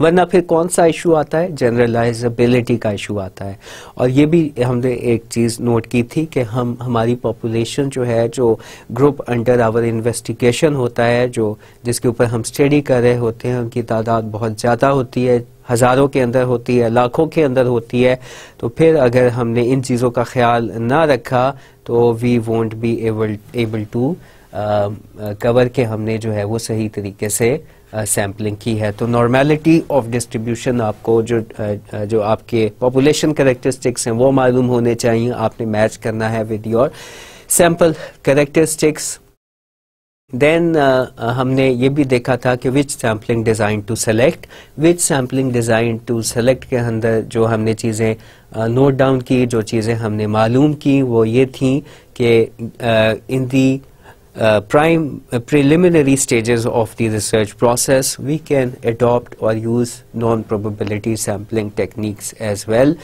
वरना फिर कौन सा इशू आता है जनरलाइजेबिलिटी का इशू आता है और ये भी हमने एक चीज़ नोट की थी कि हम हमारी पॉपुलेशन जो है जो ग्रुप अंडर आवर इन्वेस्टिगेशन होता है जो जिसके ऊपर हम स्टडी कर रहे होते हैं उनकी तादाद बहुत ज़्यादा होती है हज़ारों के अंदर होती है लाखों के अंदर होती है तो फिर अगर हमने इन चीज़ों का ख्याल ना रखा तो we won't be able able to cover के हमने जो है वो सही तरीके से सैम्पलिंग की है तो नॉर्मेलिटी ऑफ डिस्ट्रीब्यूशन आपको जो जो आपके पॉपुलेशन करेक्टरिस्टिक्स हैं वो मालूम होने चाहिए आपने मैच करना है with your sample characteristics then हमने ये भी देखा था कि which sampling design to select which sampling design to select के अंदर जो हमने चीज़ें नोट डाउन की जो चीज़ें हमने मालूम की वो ये थी कि इन दी Uh, prime uh, preliminary stages of the research process, we can adopt or use non-probability sampling techniques as well.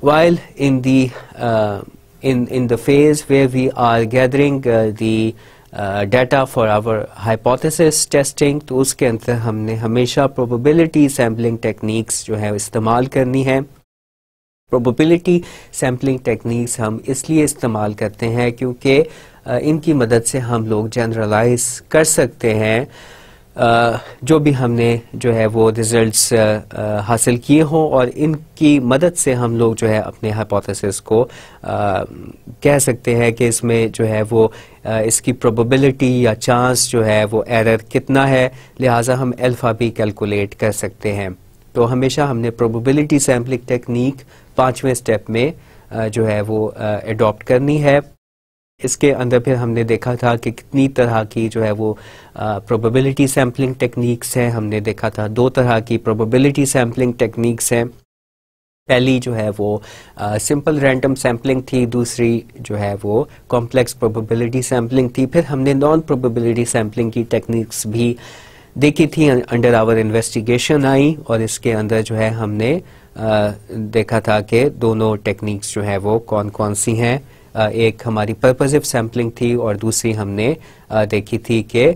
While in the uh, in in the phase where we are gathering uh, the uh, data for our hypothesis testing, to uske अंदर हमने हमेशा probability sampling techniques jo hai istemal karni hai. Probability sampling techniques हम इसलिए इस्तेमाल करते हैं क्योंकि इनकी मदद से हम लोग जनरलाइज कर सकते हैं जो भी हमने जो है वो रिजल्ट्स हासिल किए हों और इनकी मदद से हम लोग जो है अपने हाइपोथेसिस को कह सकते हैं कि इसमें जो है वो इसकी प्रोबेबिलिटी या चांस जो है वो एरर कितना है लिहाजा हम अल्फ़ा भी कैलकुलेट कर सकते हैं तो हमेशा हमने प्रोबेबिलिटी सैम्पलिंग टेक्निक पांचवें स्टेप में जो है वो एडॉप्ट करनी है इसके अंदर फिर हमने देखा था कि कितनी तरह की जो है वो प्रोबेबिलिटी सैम्पलिंग टेक्निक्स हैं हमने देखा था दो तरह की प्रोबेबिलिटी सैम्पलिंग टेक्निक्स हैं पहली जो है वो सिंपल रैंडम सैम्पलिंग थी दूसरी जो है वो कॉम्प्लेक्स प्रोबेबिलिटी सैम्पलिंग थी फिर हमने नॉन प्रोबेबिलिटी सैम्पलिंग की टेक्निक्स भी देखी थी अंडर आवर इन्वेस्टिगेशन आई और इसके अंदर जो है हमने देखा था कि दोनों टेक्निक्स जो है वो कौन कौन सी हैं एक हमारी पर्पजिव सैम्पलिंग थी और दूसरी हमने देखी थी कि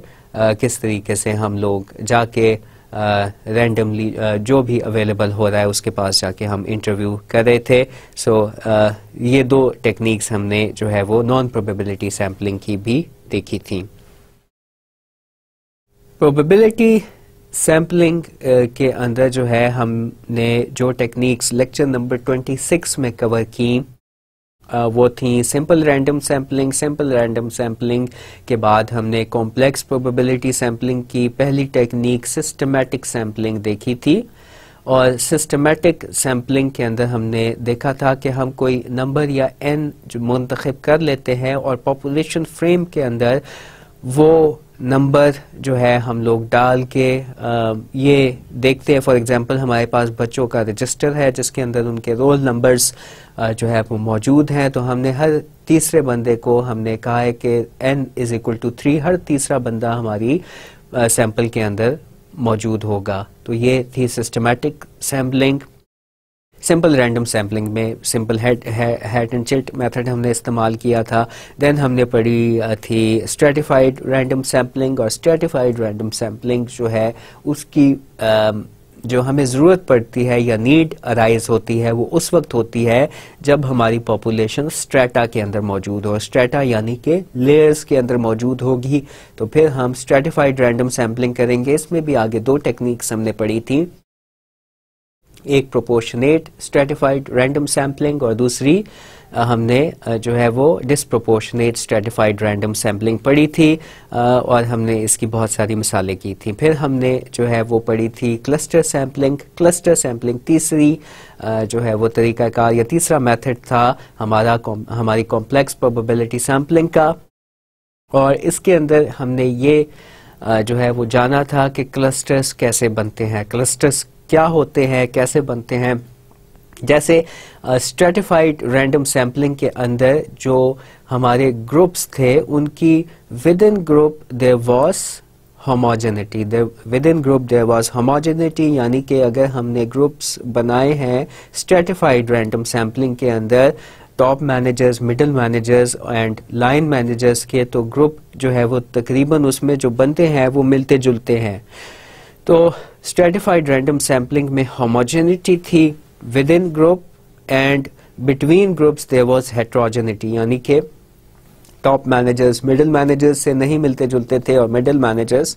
किस तरीके से हम लोग जाके रैंडमली uh, uh, जो भी अवेलेबल हो रहा है उसके पास जाके हम इंटरव्यू कर रहे थे सो so, uh, ये दो टेक्निक्स हमने जो है वो नॉन प्रोबेबिलिटी सैम्पलिंग की भी देखी थी प्रोबेबिलिटी सैम्पलिंग के अंदर जो है हमने जो टेक्निक्स लेक्चर नंबर 26 में कवर की वो थी simple random sampling simple random sampling के बाद हमने कॉम्प्लेक्स प्रोबेबिलिटी सैम्पलिंग की पहली टेक्निक सिस्टमेटिक सैम्पलिंग देखी थी और सिस्टमेटिक सैम्पलिंग के अंदर हमने देखा था कि हम कोई नंबर या एन जो मुंतखब कर लेते हैं और पॉपुलेशन फ्रेम के अंदर वो नंबर जो है हम लोग डाल के आ, ये देखते हैं फॉर एग्जांपल हमारे पास बच्चों का रजिस्टर है जिसके अंदर उनके रोल नंबर्स जो है वो मौजूद हैं तो हमने हर तीसरे बंदे को हमने कहा है कि N is equal to three हर तीसरा बंदा हमारी आ, सैंपल के अंदर मौजूद होगा तो ये थी systematic sampling simple random sampling में simple head head and chit method हमने इस्तेमाल किया था देन हमने पढ़ी थी स्ट्रेटिफाइड रैंडम सैम्पलिंग और स्ट्रेटिफाइड रैंडम सैम्पलिंग जो है उसकी uh, जो हमें ज़रूरत पड़ती है या नीड अराइज होती है वो उस वक्त होती है जब हमारी पॉपुलेशन स्ट्रेटा के अंदर मौजूद हो स्ट्रेटा यानी कि लेयर्स के अंदर मौजूद होगी तो फिर हम स्ट्रेटिफाइड रैंडम सैम्पलिंग करेंगे इसमें भी आगे दो टेक्निक्स हमने पढ़ी थी एक प्रोपोर्शनेट स्ट्रेटिफाइड रैंडम सैम्पलिंग और दूसरी हमने जो है वो डिसप्रोपोर्शनेट स्ट्रेटिफाइड रैंडम सैम्पलिंग पढ़ी थी और हमने इसकी बहुत सारी मिसालें की थी फिर हमने जो है वो पढ़ी थी क्लस्टर सैम्पलिंग क्लस्टर सैम्पलिंग तीसरी जो है वो तरीकाकार या तीसरा मेथड था हमारा हमारी कॉम्प्लेक्स प्रोबेबिलिटी सैम्पलिंग का और इसके अंदर हमने ये जो है वो जाना था कि क्लस्टर्स कैसे बनते हैं क्लस्टर्स क्या होते हैं कैसे बनते हैं जैसे स्ट्रेटिफाइड रैंडम सैम्पलिंग के अंदर जो हमारे ग्रुप्स थे उनकी within group there was homogeneity within group there was homogeneity यानी कि अगर हमने ग्रुप्स बनाए हैं स्ट्रेटिफाइड रैंडम सैम्पलिंग के अंदर top managers middle managers and line managers के तो ग्रुप जो है वो तकरीबन उसमें जो बनते हैं वो मिलते जुलते हैं तो स्ट्रेटिफाइड रैंडम सैम्पलिंग में होमोजेनिटी थी within group and between groups there was heterogeneity यानी कि टॉप मैनेजर्स मिडिल मैनेजर्स से नहीं मिलते जुलते थे और मिडिल मैनेजर्स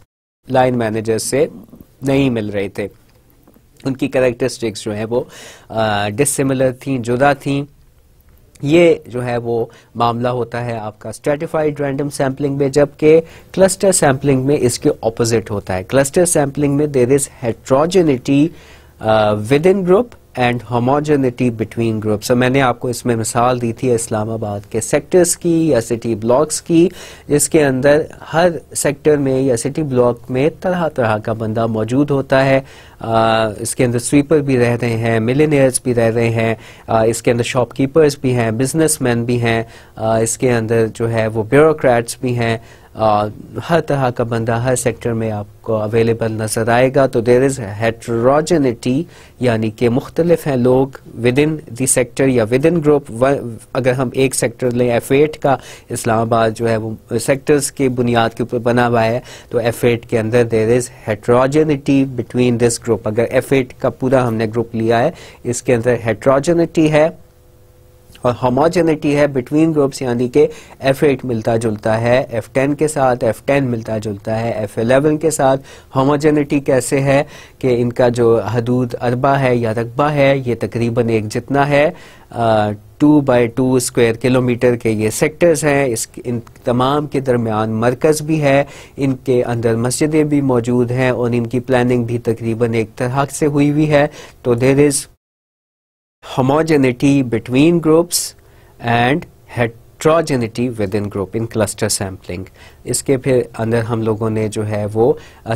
लाइन मैनेजर्स से नहीं मिल रहे थे उनकी करेक्टरिस्टिक्स जो है वो डिसिमिलर थी जुदा थी ये जो है वो मामला होता है आपका स्ट्रेटिफाइड रैंडम सैम्पलिंग में जबकि क्लस्टर सैम्पलिंग में इसके ऑपोजिट होता है क्लस्टर सैम्पलिंग में there is heterogeneity within group and homogeneity between group so मैंने आपको इसमें मिसाल दी थी इस्लामाबाद के सेक्टर्स की या सिटी ब्लॉक्स की जिसके अंदर हर सेक्टर में या सिटी ब्लॉक में तरह तरह का बंदा मौजूद होता है आ, इसके अंदर स्वीपर भी रह रहे हैं मिलेनियर्स भी रह रहे हैं आ, इसके अंदर शॉपकीपर्स भी हैं बिजनेसमैन भी हैं इसके अंदर जो है वो ब्यूरोक्रेट्स भी हैं हर तरह का बंदा हर सेक्टर में आपको अवेलेबल नज़र आएगा तो देर इज़ हेट्रोजनिटी यानी कि मुख्तलिफ हैं लोग विद इन दी सेक्टर या विद इन ग्रुप अगर हम एक सेक्टर लें एफ एट का इस्लामाबाद जो है वो सेक्टर्स के बुनियाद के ऊपर बना हुआ है तो एफ एट के अंदर there is heterogeneity between this group अगर एफ एट का पूरा हमने ग्रुप लिया है इसके अंदर हेट्रोजनिटी है और होमोजेनिटी है बिटवीन ग्रुप्स यानी कि एफ एट मिलता जुलता है एफ टेन के साथ एफ टेन मिलता जुलता है एफ एलेवन के साथ होमोजेनिटी कैसे है कि इनका जो हदूद अरबा है या रकबा है ये तकरीबन एक जितना है आ, two by two square kilometre के ये सेक्टर्स हैं इस इन तमाम के दरमियान मरकज़ भी है इनके अंदर मस्जिदें भी मौजूद हैं और इनकी प्लानिंग भी तकरीबन एक तरह से हुई हुई है तो there is homogeneity between groups and heterogeneity within group in cluster sampling इसके फिर अंदर हम लोगों ने जो है वो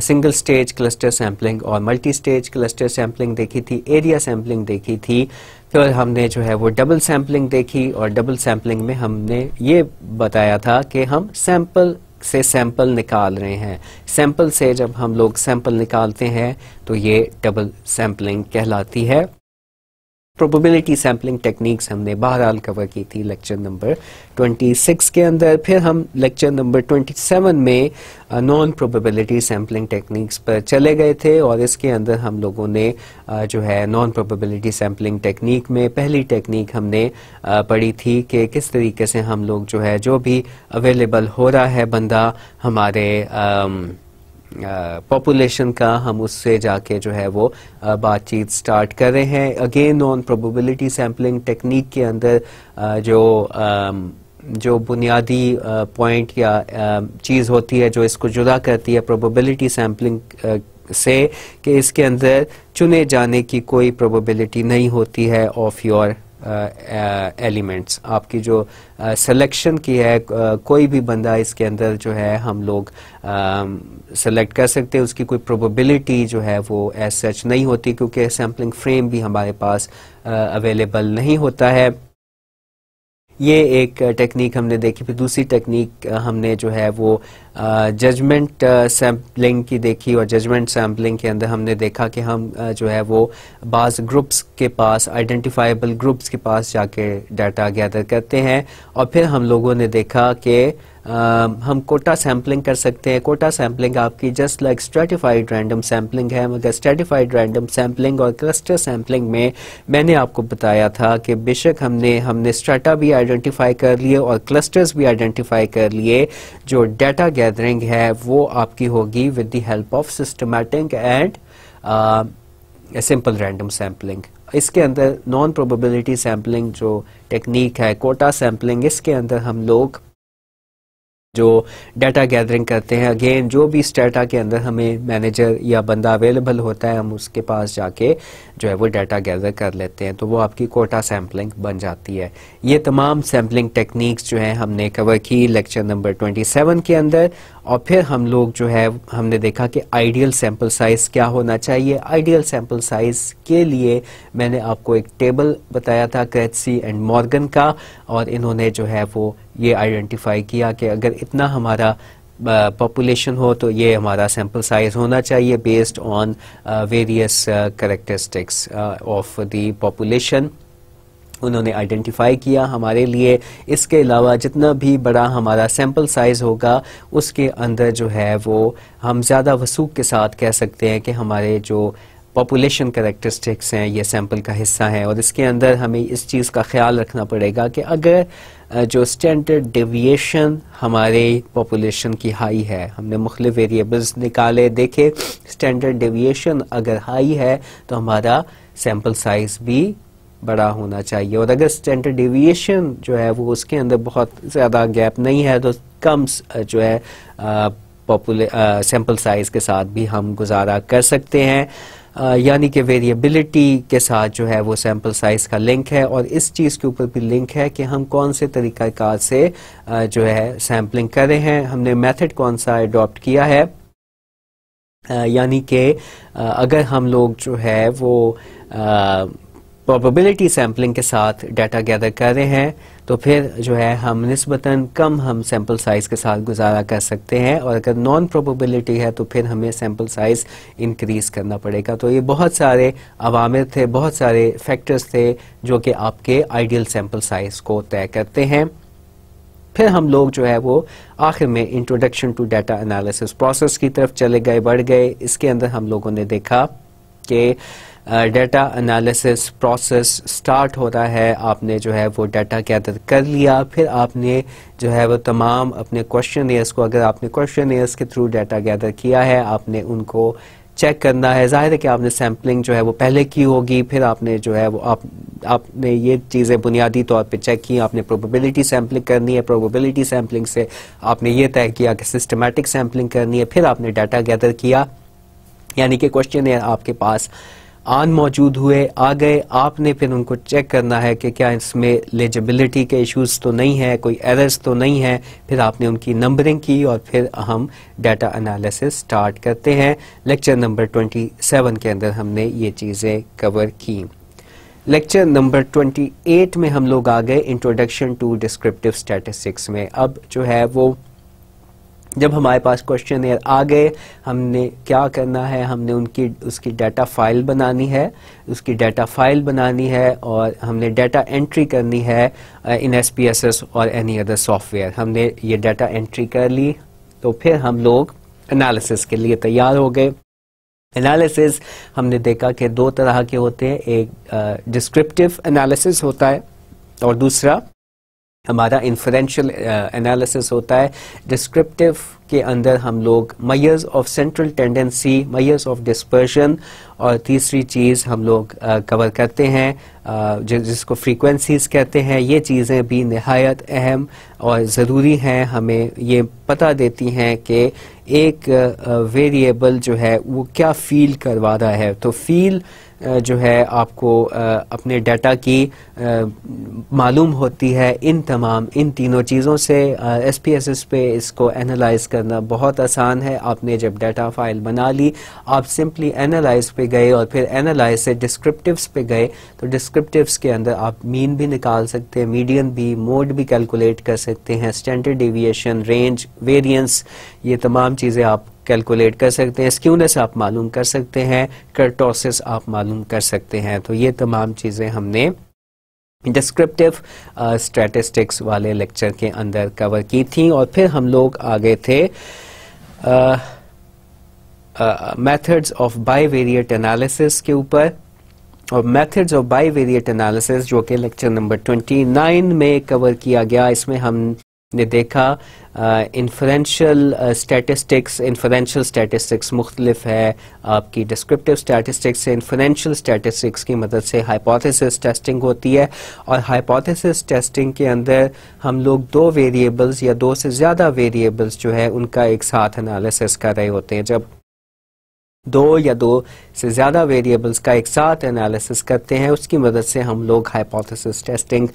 सिंगल स्टेज क्लस्टर सैम्पलिंग और मल्टी स्टेज क्लस्टर सैम्पलिंग देखी थी एरिया सैम्पलिंग देखी थी फिर हमने जो है वो डबल सैम्पलिंग देखी और डबल सैम्पलिंग में हमने ये बताया था कि हम सैम्पल से सैम्पल निकाल रहे हैं सैम्पल से जब हम लोग सैंपल निकालते हैं तो ये डबल सैम्पलिंग कहलाती है प्रोबेबिलिटी सैम्पलिंग टेक्निक्स हमने बहरहाल कवर की थी लेक्चर नंबर 26 के अंदर फिर हम लेक्चर नंबर 27 में नॉन प्रोबेबिलिटी सैम्पलिंग टेक्निक्स पर चले गए थे और इसके अंदर हम लोगों ने जो है नॉन प्रोबेबिलिटी सैम्पलिंग टेक्निक में पहली टेक्निक हमने पढ़ी थी कि किस तरीके से हम लोग जो है जो भी अवेलेबल हो रहा है बंदा हमारे पॉपुलेशन का हम उससे जाके जो है वो बातचीत स्टार्ट कर रहे हैं again on probability sampling technique के अंदर जो जो बुनियादी पॉइंट या चीज़ होती है जो इसको जुदा करती है प्रोबेबिलिटी सैम्पलिंग से कि इसके अंदर चुने जाने की कोई प्रोबेबिलिटी नहीं होती है ऑफ योर एलिमेंट्स आपकी जो सिलेक्शन की है कोई भी बंदा इसके अंदर जो है हम लोग सेलेक्ट कर सकते हैं उसकी कोई प्रोबेबिलिटी जो है वो एज सच नहीं होती क्योंकि सैम्पलिंग फ्रेम भी हमारे पास अवेलेबल नहीं होता है ये एक टेक्निक हमने देखी फिर दूसरी टेक्निक हमने जो है वो जजमेंट सैम्पलिंग की देखी और जजमेंट सैम्पलिंग के अंदर हमने देखा कि हम जो है वो बास ग्रुप्स के पास आइडेंटिफाइबल ग्रुप्स के पास जाके डाटा गैदर करते हैं और फिर हम लोगों ने देखा कि हम कोटा सैम्पलिंग कर सकते हैं कोटा सैम्पलिंग आपकी just like stratified random sampling है मगर स्ट्रेटिफाइड रैंडम सैम्पलिंग और क्लस्टर सैम्पलिंग में मैंने आपको बताया था कि बेशक हमने हमने स्ट्रेटा भी आइडेंटिफाई कर लिए और क्लस्टर्स भी आइडेंटिफाई कर लिए जो डाटा गैदरिंग है वो आपकी होगी with the help of systematic and simple random sampling इसके अंदर नॉन प्रोबेबिलिटी सैम्पलिंग जो टेक्निक है कोटा सैम्पलिंग इसके अंदर हम लोग जो डाटा गैदरिंग करते हैं अगेन जो भी डाटा के अंदर हमें मैनेजर या बंदा अवेलेबल होता है हम उसके पास जाके जो है वो डाटा गैदर कर लेते हैं तो वो आपकी कोटा सैम्पलिंग बन जाती है ये तमाम सैम्पलिंग टेक्निक्स जो है हमने कवर की लेक्चर नंबर 27 के अंदर और फिर हम लोग जो है हमने देखा कि आइडियल सैम्पल साइज़ क्या होना चाहिए आइडियल सैम्पल साइज़ के लिए मैंने आपको एक टेबल बताया था क्रेटसी एंड मॉर्गन का और इन्होंने जो है वो ये आइडेंटिफाई किया कि अगर इतना हमारा पॉपुलेशन हो तो ये हमारा सैम्पल साइज होना चाहिए based on various characteristics of the population उन्होंने आइडेंटिफाई किया हमारे लिए इसके अलावा जितना भी बड़ा हमारा सैम्पल साइज़ होगा उसके अंदर जो है वो हम ज़्यादा वसूख के साथ कह सकते हैं कि हमारे जो पॉपुलेशन करेक्टरिस्टिक्स हैं ये सैम्पल का हिस्सा है और इसके अंदर हमें इस चीज़ का ख्याल रखना पड़ेगा कि अगर जो स्टैंडर्ड डेविएशन हमारे पॉपुलेशन की हाई है हमने मुख्तलिफ वेरिएबल्स निकाले देखे स्टैंडर्ड डेविएशन अगर हाई है तो हमारा सैम्पल साइज भी बड़ा होना चाहिए और अगर स्टैंडर्ड डेविएशन जो है वो उसके अंदर बहुत ज़्यादा गैप नहीं है तो कम जो है पॉपुले साइज़ के साथ भी हम गुजारा कर सकते हैं यानी कि वेरिएबिलिटी के साथ जो है वो सैम्पल साइज का लिंक है और इस चीज़ के ऊपर भी लिंक है कि हम कौन से तरीक़ाकार से आ, जो है सैम्पलिंग कर रहे हैं हमने मेथड कौन सा अडॉप्ट किया है यानी कि अगर हम लोग जो है वो प्रोबेबिलिटी सैम्पलिंग के साथ डाटा गैदर कर रहे हैं तो फिर जो है हम नस्बता कम हम सैम्पल साइज़ के साथ गुजारा कर सकते हैं और अगर नॉन प्रोबेबिलिटी है तो फिर हमें सैम्पल साइज़ इंक्रीज़ करना पड़ेगा तो ये बहुत सारे अवामिर थे बहुत सारे फैक्टर्स थे जो कि आपके आइडियल सैम्पल साइज़ को तय करते हैं फिर हम लोग जो है वो आखिर में introduction to data analysis process की तरफ चले गए बढ़ गए इसके अंदर हम लोगों ने देखा कि डाटा एनालिसिस प्रोसेस स्टार्ट होता है आपने जो है वो डाटा गैदर कर लिया फिर आपने जो है वो तमाम अपने क्वेश्चन एयर्स को अगर आपने क्वेश्चन एयर्स के थ्रू डाटा गैदर किया है आपने उनको चेक करना है जाहिर है कि आपने सैम्पलिंग जो है वो पहले की होगी फिर आपने जो है वो आप आपने ये चीज़ें बुनियादी तौर पे चेक की आपने प्रोबेबिलिटी सैम्पलिंग करनी है प्रोबेबिलिटी सैम्पलिंग से आपने ये तय किया कि सिस्टमेटिक सैम्पलिंग करनी है फिर आपने डाटा गैदर किया यानी कि क्वेश्चन है आपके पास आन मौजूद हुए आ गए आपने फिर उनको चेक करना है कि क्या इसमें एलिजिबिलिटी के इश्यूज तो नहीं है कोई एरर्स तो नहीं है फिर आपने उनकी नंबरिंग की और फिर हम डाटा एनालिसिस स्टार्ट करते हैं लेक्चर नंबर 27 के अंदर हमने ये चीज़ें कवर की लेक्चर नंबर 28 में हम लोग आ गए इंट्रोडक्शन टू डिस्क्रिप्टिव स्टैटिस्टिक्स में अब जो है वो जब हमारे पास क्वेश्चन एयर आ गए हमने क्या करना है हमने उनकी उसकी डाटा फाइल बनानी है उसकी डाटा फाइल बनानी है और हमने डाटा एंट्री करनी है in S P S S और एनी अदर सॉफ्टवेयर हमने ये डाटा एंट्री कर ली तो फिर हम लोग एनालिसिस के लिए तैयार हो गए एनालिसिस हमने देखा कि दो तरह के होते हैं एक डिस्क्रिप्टिव एनालिसिस होता है और दूसरा हमारा इन्फ्रेंशियल एनालिसिस uh, होता है डिस्क्रिप्टिव के अंदर हम लोग measures of central tendency measures of dispersion और तीसरी चीज़ हम लोग कवर uh, करते हैं जिसको फ्रीक्वेंसीज़ कहते हैं ये चीज़ें भी नहायत अहम और ज़रूरी हैं हमें ये पता देती हैं कि एक वेरिएबल जो है वो क्या फील करवा रहा है तो फील जो है आपको अपने डाटा की मालूम होती है इन तमाम इन तीनों चीज़ों से एस पी एस एस पे इसको एनालाइज करना बहुत आसान है आपने जब डाटा फाइल बना ली आप सिंपली एनालाइज पे गए और फिर एनालाइज से डिस्क्रिप्टिव्स पे गए तो डिस्क डिस्क्रिप्टिव्स के अंदर आप मीन भी निकाल सकते हैं मीडियम भी मोड भी कैलकुलेट कर सकते हैं स्टैंडर्ड डिविएशन रेंज वेरिएंस ये तमाम चीज़ें आप कैलकुलेट कर सकते हैं स्क्यूनेस आप मालूम कर सकते हैं कर्टोसिस आप मालूम कर सकते हैं तो ये तमाम चीज़ें हमने डिस्क्रिप्टिव स्टैटिस्टिक्स uh, वाले लेक्चर के अंदर कवर की थी और फिर हम लोग आगे थे मेथड्स ऑफ बाई एनालिसिस के ऊपर और मेथड्स ऑफ बाईवेरिएट एनालिसिस जो कि लेक्चर नंबर 29 में कवर किया गया इसमें हमने देखा इन्फ्रेंशल स्टैटिस्टिक्स इन्फ्रेंशल स्टैटिस्टिक्स मुख्तलिफ है आपकी डिस्क्रिप्टिव स्टैटिस्टिक्स से इन्फ्रेंशल स्टैटिस्टिक्स की मदद से हाइपोथेसिस टेस्टिंग होती है और हाइपोथेसिस टेस्टिंग के अंदर हम लोग दो वेरिएबल्स या दो से ज़्यादा वेरिएबल्स जो है उनका एक साथ एनालिसिस कर रहे होते हैं जब दो या दो से ज़्यादा वेरिएबल्स का एक साथ एनालिसिस करते हैं उसकी मदद से हम लोग हाइपोथेसिस टेस्टिंग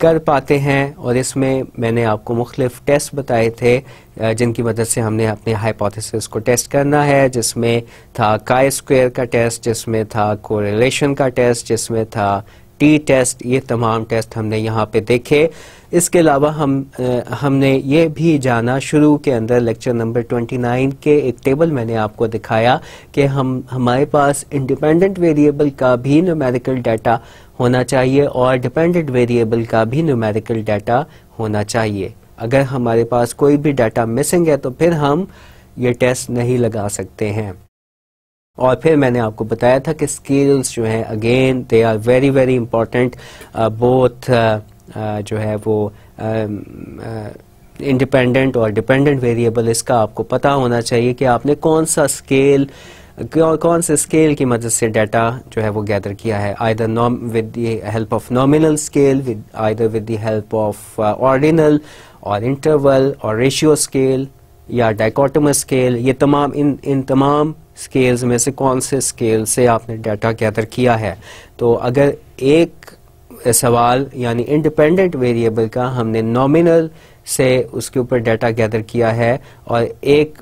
कर पाते हैं और इसमें मैंने आपको मुख्तफ टेस्ट बताए थे जिनकी मदद से हमने अपने हाइपोथेसिस को टेस्ट करना है जिसमें था काई स्क्वायर का टेस्ट जिसमें था कोरिलेशन का टेस्ट जिसमें था टी टेस्ट ये तमाम टेस्ट हमने यहाँ पे देखे इसके अलावा हम आ, हमने ये भी जाना शुरू के अंदर लेक्चर नंबर 29 के एक टेबल मैंने आपको दिखाया कि हम हमारे पास इंडिपेंडेंट वेरिएबल का भी न्यूमेरिकल डाटा होना चाहिए और डिपेंडेंट वेरिएबल का भी न्यूमेरिकल डाटा होना चाहिए अगर हमारे पास कोई भी डाटा मिसिंग है तो फिर हम ये टेस्ट नहीं लगा सकते हैं और फिर मैंने आपको बताया था कि स्किल्स जो हैं again they are very very important both जो है वो इंडिपेंडेंट um, uh, और डिपेंडेंट वेरिएबल इसका आपको पता होना चाहिए कि आपने कौन सा स्केल कौन से स्केल की मदद से डाटा जो है वो गैदर किया है either nom with help of nominal scale with either with help of ordinal और इंटरवल और रेशियो स्केल या डाइकोटमस स्केल ये तमाम इन इन तमाम स्केल्स में से कौन से स्केल से आपने डाटा गैदर किया है तो अगर एक सवाल यानी इंडिपेंडेंट वेरिएबल का हमने नॉमिनल से उसके ऊपर डाटा गैदर किया है और एक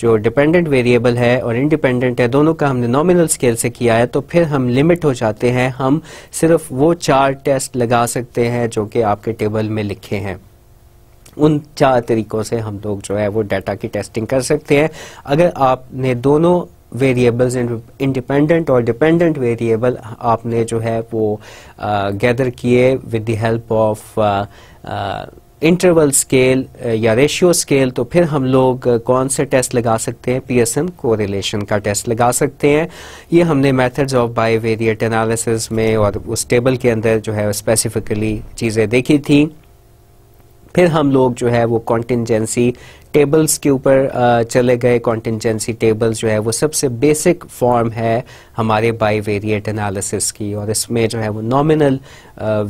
जो डिपेंडेंट वेरिएबल है और इंडिपेंडेंट है दोनों का हमने नॉमिनल स्केल से किया है तो फिर हम लिमिट हो जाते हैं हम सिर्फ वो चार टेस्ट लगा सकते हैं जो कि आपके टेबल में लिखे हैं उन चार तरीकों से हम लोग जो है वो डाटा की टेस्टिंग कर सकते हैं अगर आपने दोनों वेरिएबल्स इंडिपेंडेंट और डिपेंडेंट वेरिएबल आपने जो है वो गैदर किए with the help of interval scale या रेशियो स्केल तो फिर हम लोग कौन से टेस्ट लगा सकते हैं पीएसएम कोरिलेशन का टेस्ट लगा सकते हैं ये हमने मेथड्स ऑफ वेरिएट एनालिसिस में और उस टेबल के अंदर जो है स्पेसिफिकली चीज़ें देखी थी फिर हम लोग जो है वो कॉन्टिजेंसी टेबल्स के ऊपर चले गए कॉन्टिजेंसी टेबल्स जो है वो सबसे बेसिक फॉर्म है हमारे बाई वेरिएट एनालिसिस की और इसमें जो है वो नॉमिनल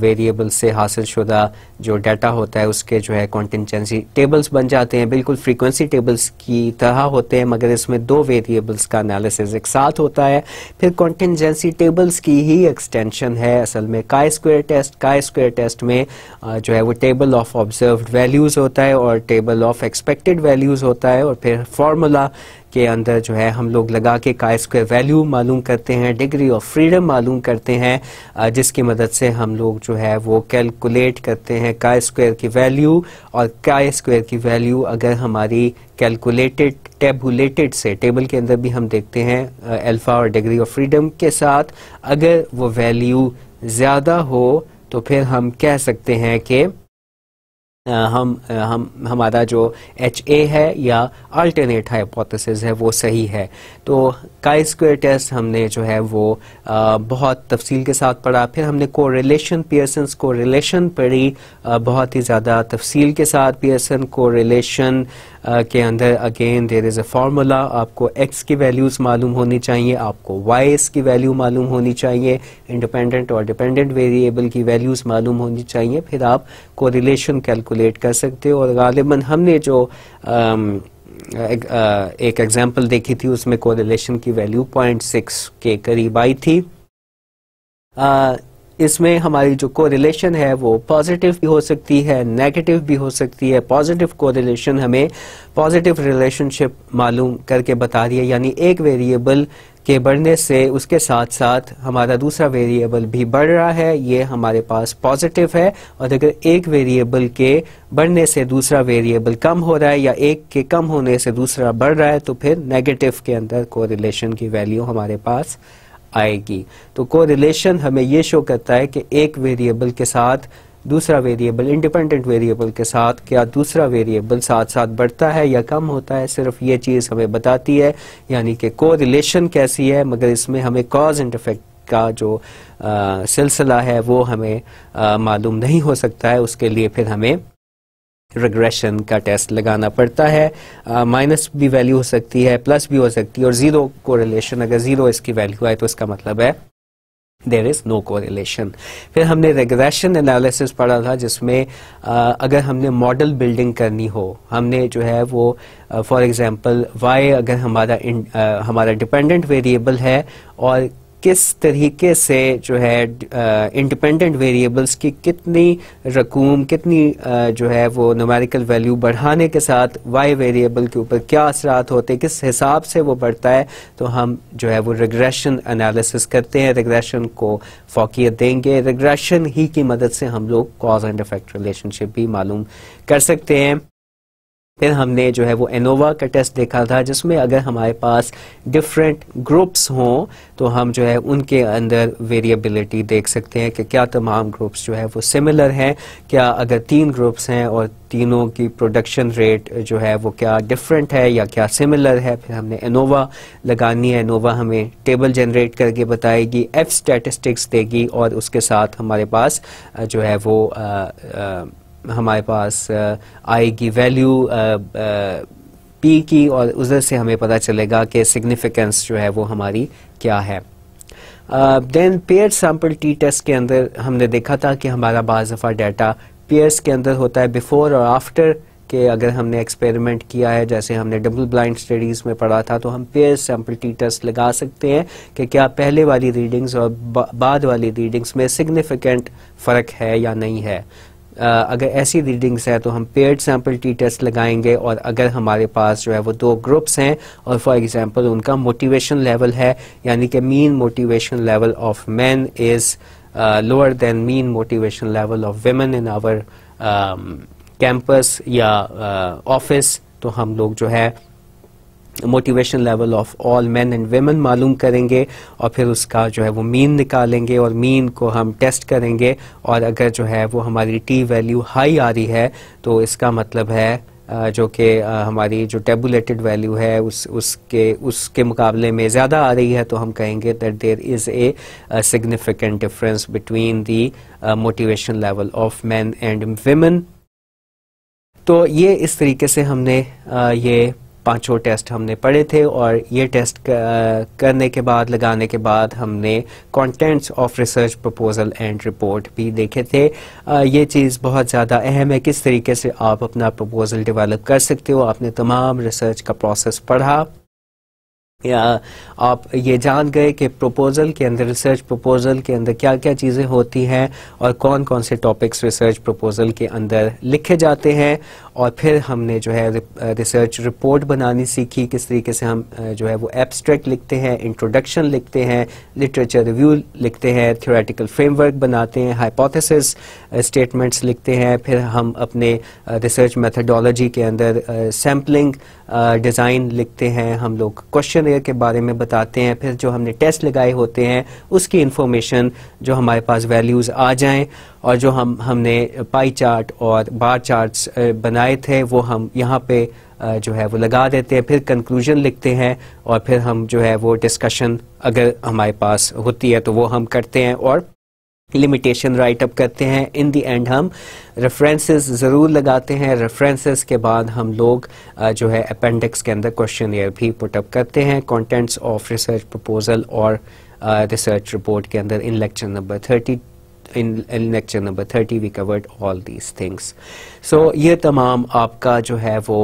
वेरिएबल से हासिल शुदा जो डाटा होता है उसके जो है कॉन्टिजेंसी टेबल्स बन जाते हैं बिल्कुल फ्रीक्वेंसी टेबल्स की तरह होते हैं मगर इसमें दो वेरिएबल्स का एनालिसिस एक साथ होता है फिर कॉन्टिजेंसी टेबल्स की ही एक्सटेंशन है असल में chi square test chi square test में जो है वो टेबल ऑफ ऑब्जर्व वैल्यूज होता है और table of expect expected values होता है और फिर फार्मूला के अंदर जो है हम लोग लगा के का स्क्वायर वैल्यू मालूम करते हैं डिग्री ऑफ फ्रीडम मालूम करते हैं जिसकी मदद से हम लोग जो है वो कैलकुलेट करते हैं का स्क्वायर की वैल्यू और का स्क्वायर की वैल्यू अगर हमारी कैलकुलेटेड टेबुलेटेड से टेबल के अंदर भी हम देखते हैं अल्फ़ा और डिग्री ऑफ फ्रीडम के साथ अगर वो वैल्यू ज़्यादा हो तो फिर हम कह सकते हैं कि हम हम हमारा जो एच ए है या अल्टरनेट हाइपोथेसिस है वो सही है तो काई स्क्वेयर टेस्ट हमने जो है वो आ, बहुत तफसील के साथ पढ़ा फिर हमने को रिलेशन पियर्सन्स को रिलेशन पढ़ी आ, बहुत ही ज़्यादा तफसील के साथ पियर्सन को रिलेशन के अंदर again there is a formula आपको एक्स की वैल्यूज़ मालूम होनी चाहिए आपको वाईस की वैल्यू मालूम होनी चाहिए इंडिपेंडेंट और डिपेंडेंट वेरिएबल की वैल्यूज़ मालूम होनी चाहिए फिर आप रिलेशन कैलकुलेट कर सकते हो और गालिबा हमने जो आम, एक एग्जाम्पल देखी थी उसमें कोरिलेशन की वैल्यू 0.6 के करीब आई थी इसमें हमारी जो कोरिलेशन है वो पॉजिटिव भी हो सकती है नेगेटिव भी हो सकती है पॉजिटिव कोरिलेशन हमें पॉजिटिव रिलेशनशिप मालूम करके बता रही है यानी एक वेरिएबल के बढ़ने से उसके साथ साथ हमारा दूसरा वेरिएबल भी बढ़ रहा है ये हमारे पास पॉजिटिव है और अगर एक वेरिएबल के बढ़ने से दूसरा वेरिएबल कम हो रहा है या एक के कम होने से दूसरा बढ़ रहा है तो फिर नेगेटिव के अंदर कोरिलेशन की वैल्यू हमारे पास आएगी तो कोरिलेशन हमें ये शो करता है कि एक वेरिएबल के साथ दूसरा वेरिएबल इंडिपेंडेंट वेरिएबल के साथ क्या दूसरा वेरिएबल साथ साथ बढ़ता है या कम होता है सिर्फ ये चीज़ हमें बताती है यानी कि को रिलेशन कैसी है मगर इसमें हमें कॉज एंड इफेक्ट का जो सिलसिला है वो हमें मालूम नहीं हो सकता है उसके लिए फिर हमें रिग्रेशन का टेस्ट लगाना पड़ता है माइनस भी वैल्यू हो सकती है प्लस भी हो सकती है और ज़ीरो को रिलेशन अगर ज़ीरो इसकी वैल्यू आए तो इसका मतलब है देर इज़ नो रिलेशन फिर हमने रेग्रेशन एनालिसिस पढ़ा था जिसमें uh, अगर हमने मॉडल बिल्डिंग करनी हो हमने जो है वो फॉर एग्ज़ाम्पल वाई अगर हमारा uh, हमारा डिपेंडेंट वेरिएबल है और किस तरीके से जो है इंडिपेंडेंट वेरिएबल्स की कितनी रकूम कितनी आ, जो है वो नोमेरिकल वैल्यू बढ़ाने के साथ वाई वेरिएबल के ऊपर क्या असरात होते हैं किस हिसाब से वो बढ़ता है तो हम जो है वो रिग्रेशन एनालिसिस करते हैं रिग्रेशन को फोकियत देंगे रिग्रेशन ही की मदद से हम लोग कॉज एंड इफेक्ट रिलेशनशिप भी मालूम कर सकते हैं फिर हमने जो है वो एनोवा का टेस्ट देखा था जिसमें अगर हमारे पास डिफरेंट ग्रुप्स हों तो हम जो है उनके अंदर वेरिएबिलिटी देख सकते हैं कि क्या तमाम ग्रुप्स जो है वो सिमिलर हैं क्या अगर तीन ग्रुप्स हैं और तीनों की प्रोडक्शन रेट जो है वो क्या डिफरेंट है या क्या सिमिलर है फिर हमने एनोवा लगानी है एनोवा हमें टेबल जनरेट करके बताएगी एफ स्टैटिस्टिक्स देगी और उसके साथ हमारे पास जो है वो आ, आ, हमारे पास आई की वैल्यू पी की और उधर से हमें पता चलेगा कि सिग्निफिकेंस जो है वो हमारी क्या है then pair sample T test के अंदर हमने देखा था कि हमारा बाज़ दफ़ा डाटा पेयर्स के अंदर होता है बिफोर और आफ्टर के अगर हमने एक्सपेरिमेंट किया है जैसे हमने डबल ब्लाइंड स्टडीज़ में पढ़ा था तो हम पेयर सैम्पल टी टेस्ट लगा सकते हैं कि क्या पहले वाली रीडिंग्स और बा, बाद वाली रीडिंग्स में सिग्निफिकेंट फ़र्क है या नहीं है अगर ऐसी रीडिंग्स हैं तो हम पेड सैम्पल टी टेस्ट लगाएंगे और अगर हमारे पास जो है वो दो ग्रुप्स हैं और फॉर एग्जांपल उनका मोटिवेशन लेवल है यानी कि mean motivation level of man is lower than mean motivation level of women in our campus या ऑफिस uh, तो हम लोग जो है motivation level of all men and women मालूम करेंगे और फिर उसका जो है वो मीन निकालेंगे और मीन को हम टेस्ट करेंगे और अगर जो है वो हमारी टी वैल्यू हाई आ रही है तो इसका मतलब है जो कि हमारी जो टेबुलेटेड वैल्यू है उस उसके उसके मुकाबले में ज़्यादा आ रही है तो हम कहेंगे that there is a significant difference between the motivation level of man and women तो ये इस तरीके से हमने ये पांचों टेस्ट हमने पढ़े थे और ये टेस्ट करने के बाद लगाने के बाद हमने contents of research proposal and report भी देखे थे ये चीज़ बहुत ज़्यादा अहम है किस तरीके से आप अपना प्रपोजल डेवलप कर सकते हो आपने तमाम रिसर्च का प्रोसेस पढ़ा आप ये जान गए कि प्रपोजल के अंदर रिसर्च प्रपोजल के अंदर क्या क्या चीज़ें होती हैं और कौन कौन से टॉपिक्स रिसर्च प्रपोजल के अंदर लिखे जाते हैं और फिर हमने जो है रिसर्च रिपोर्ट uh, बनानी सीखी किस तरीके से हम uh, जो है वो एब्स्ट्रैक्ट लिखते हैं इंट्रोडक्शन लिखते हैं लिटरेचर रिव्यू लिखते हैं थियोरेटिकल फ्रेमवर्क बनाते हैं हाइपोथेसिस स्टेटमेंट्स uh, लिखते हैं फिर हम अपने रिसर्च मेथडोलॉजी के अंदर सैम्पलिंग डिज़ाइन लिखते हैं हम लोग क्वेश्चन लेयर के बारे में बताते हैं फिर जो हमने टेस्ट लगाए होते हैं उसकी इन्फॉर्मेशन जो हमारे पास वैल्यूज़ आ जाएं और जो हम हमने पाई चार्ट और बार चार्ट्स बनाए थे वो हम यहाँ पे जो है वो लगा देते हैं फिर कंक्लूजन लिखते हैं और फिर हम जो है वो डिस्कशन अगर हमारे पास होती है तो वो हम करते हैं और लिमिटेशन राइट अप करते हैं इन दी एंड हम रेफरेंसेस ज़रूर लगाते हैं रेफरेंसेस के बाद हम लोग जो है अपेंडिक्स के अंदर क्वेश्चन ईयर भी पुटअप करते हैं कंटेंट्स ऑफ रिसर्च प्रपोजल और रिसर्च रिपोर्ट के अंदर in lecture number thirty in in lecture number 30 we covered all these things ये तमाम आपका जो है वो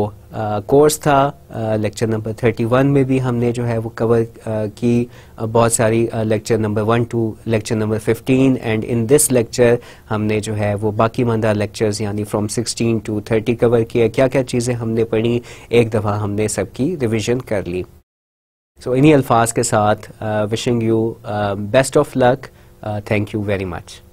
कोर्स uh, था लेक्चर नंबर थर्टी वन में भी हमने जो है वो कवर uh, की uh, बहुत सारी lecture number one to lecture number fifteen and in this lecture हमने जो है वो बाकी मंदा लेक्चर्स यानी from sixteen to thirty cover किया क्या क्या चीज़ें हमने पढ़ी एक दफ़ा हमने सबकी रिविज़न कर ली सो so, इन्हीं अल्फाज के साथ wishing you best of luck thank you very much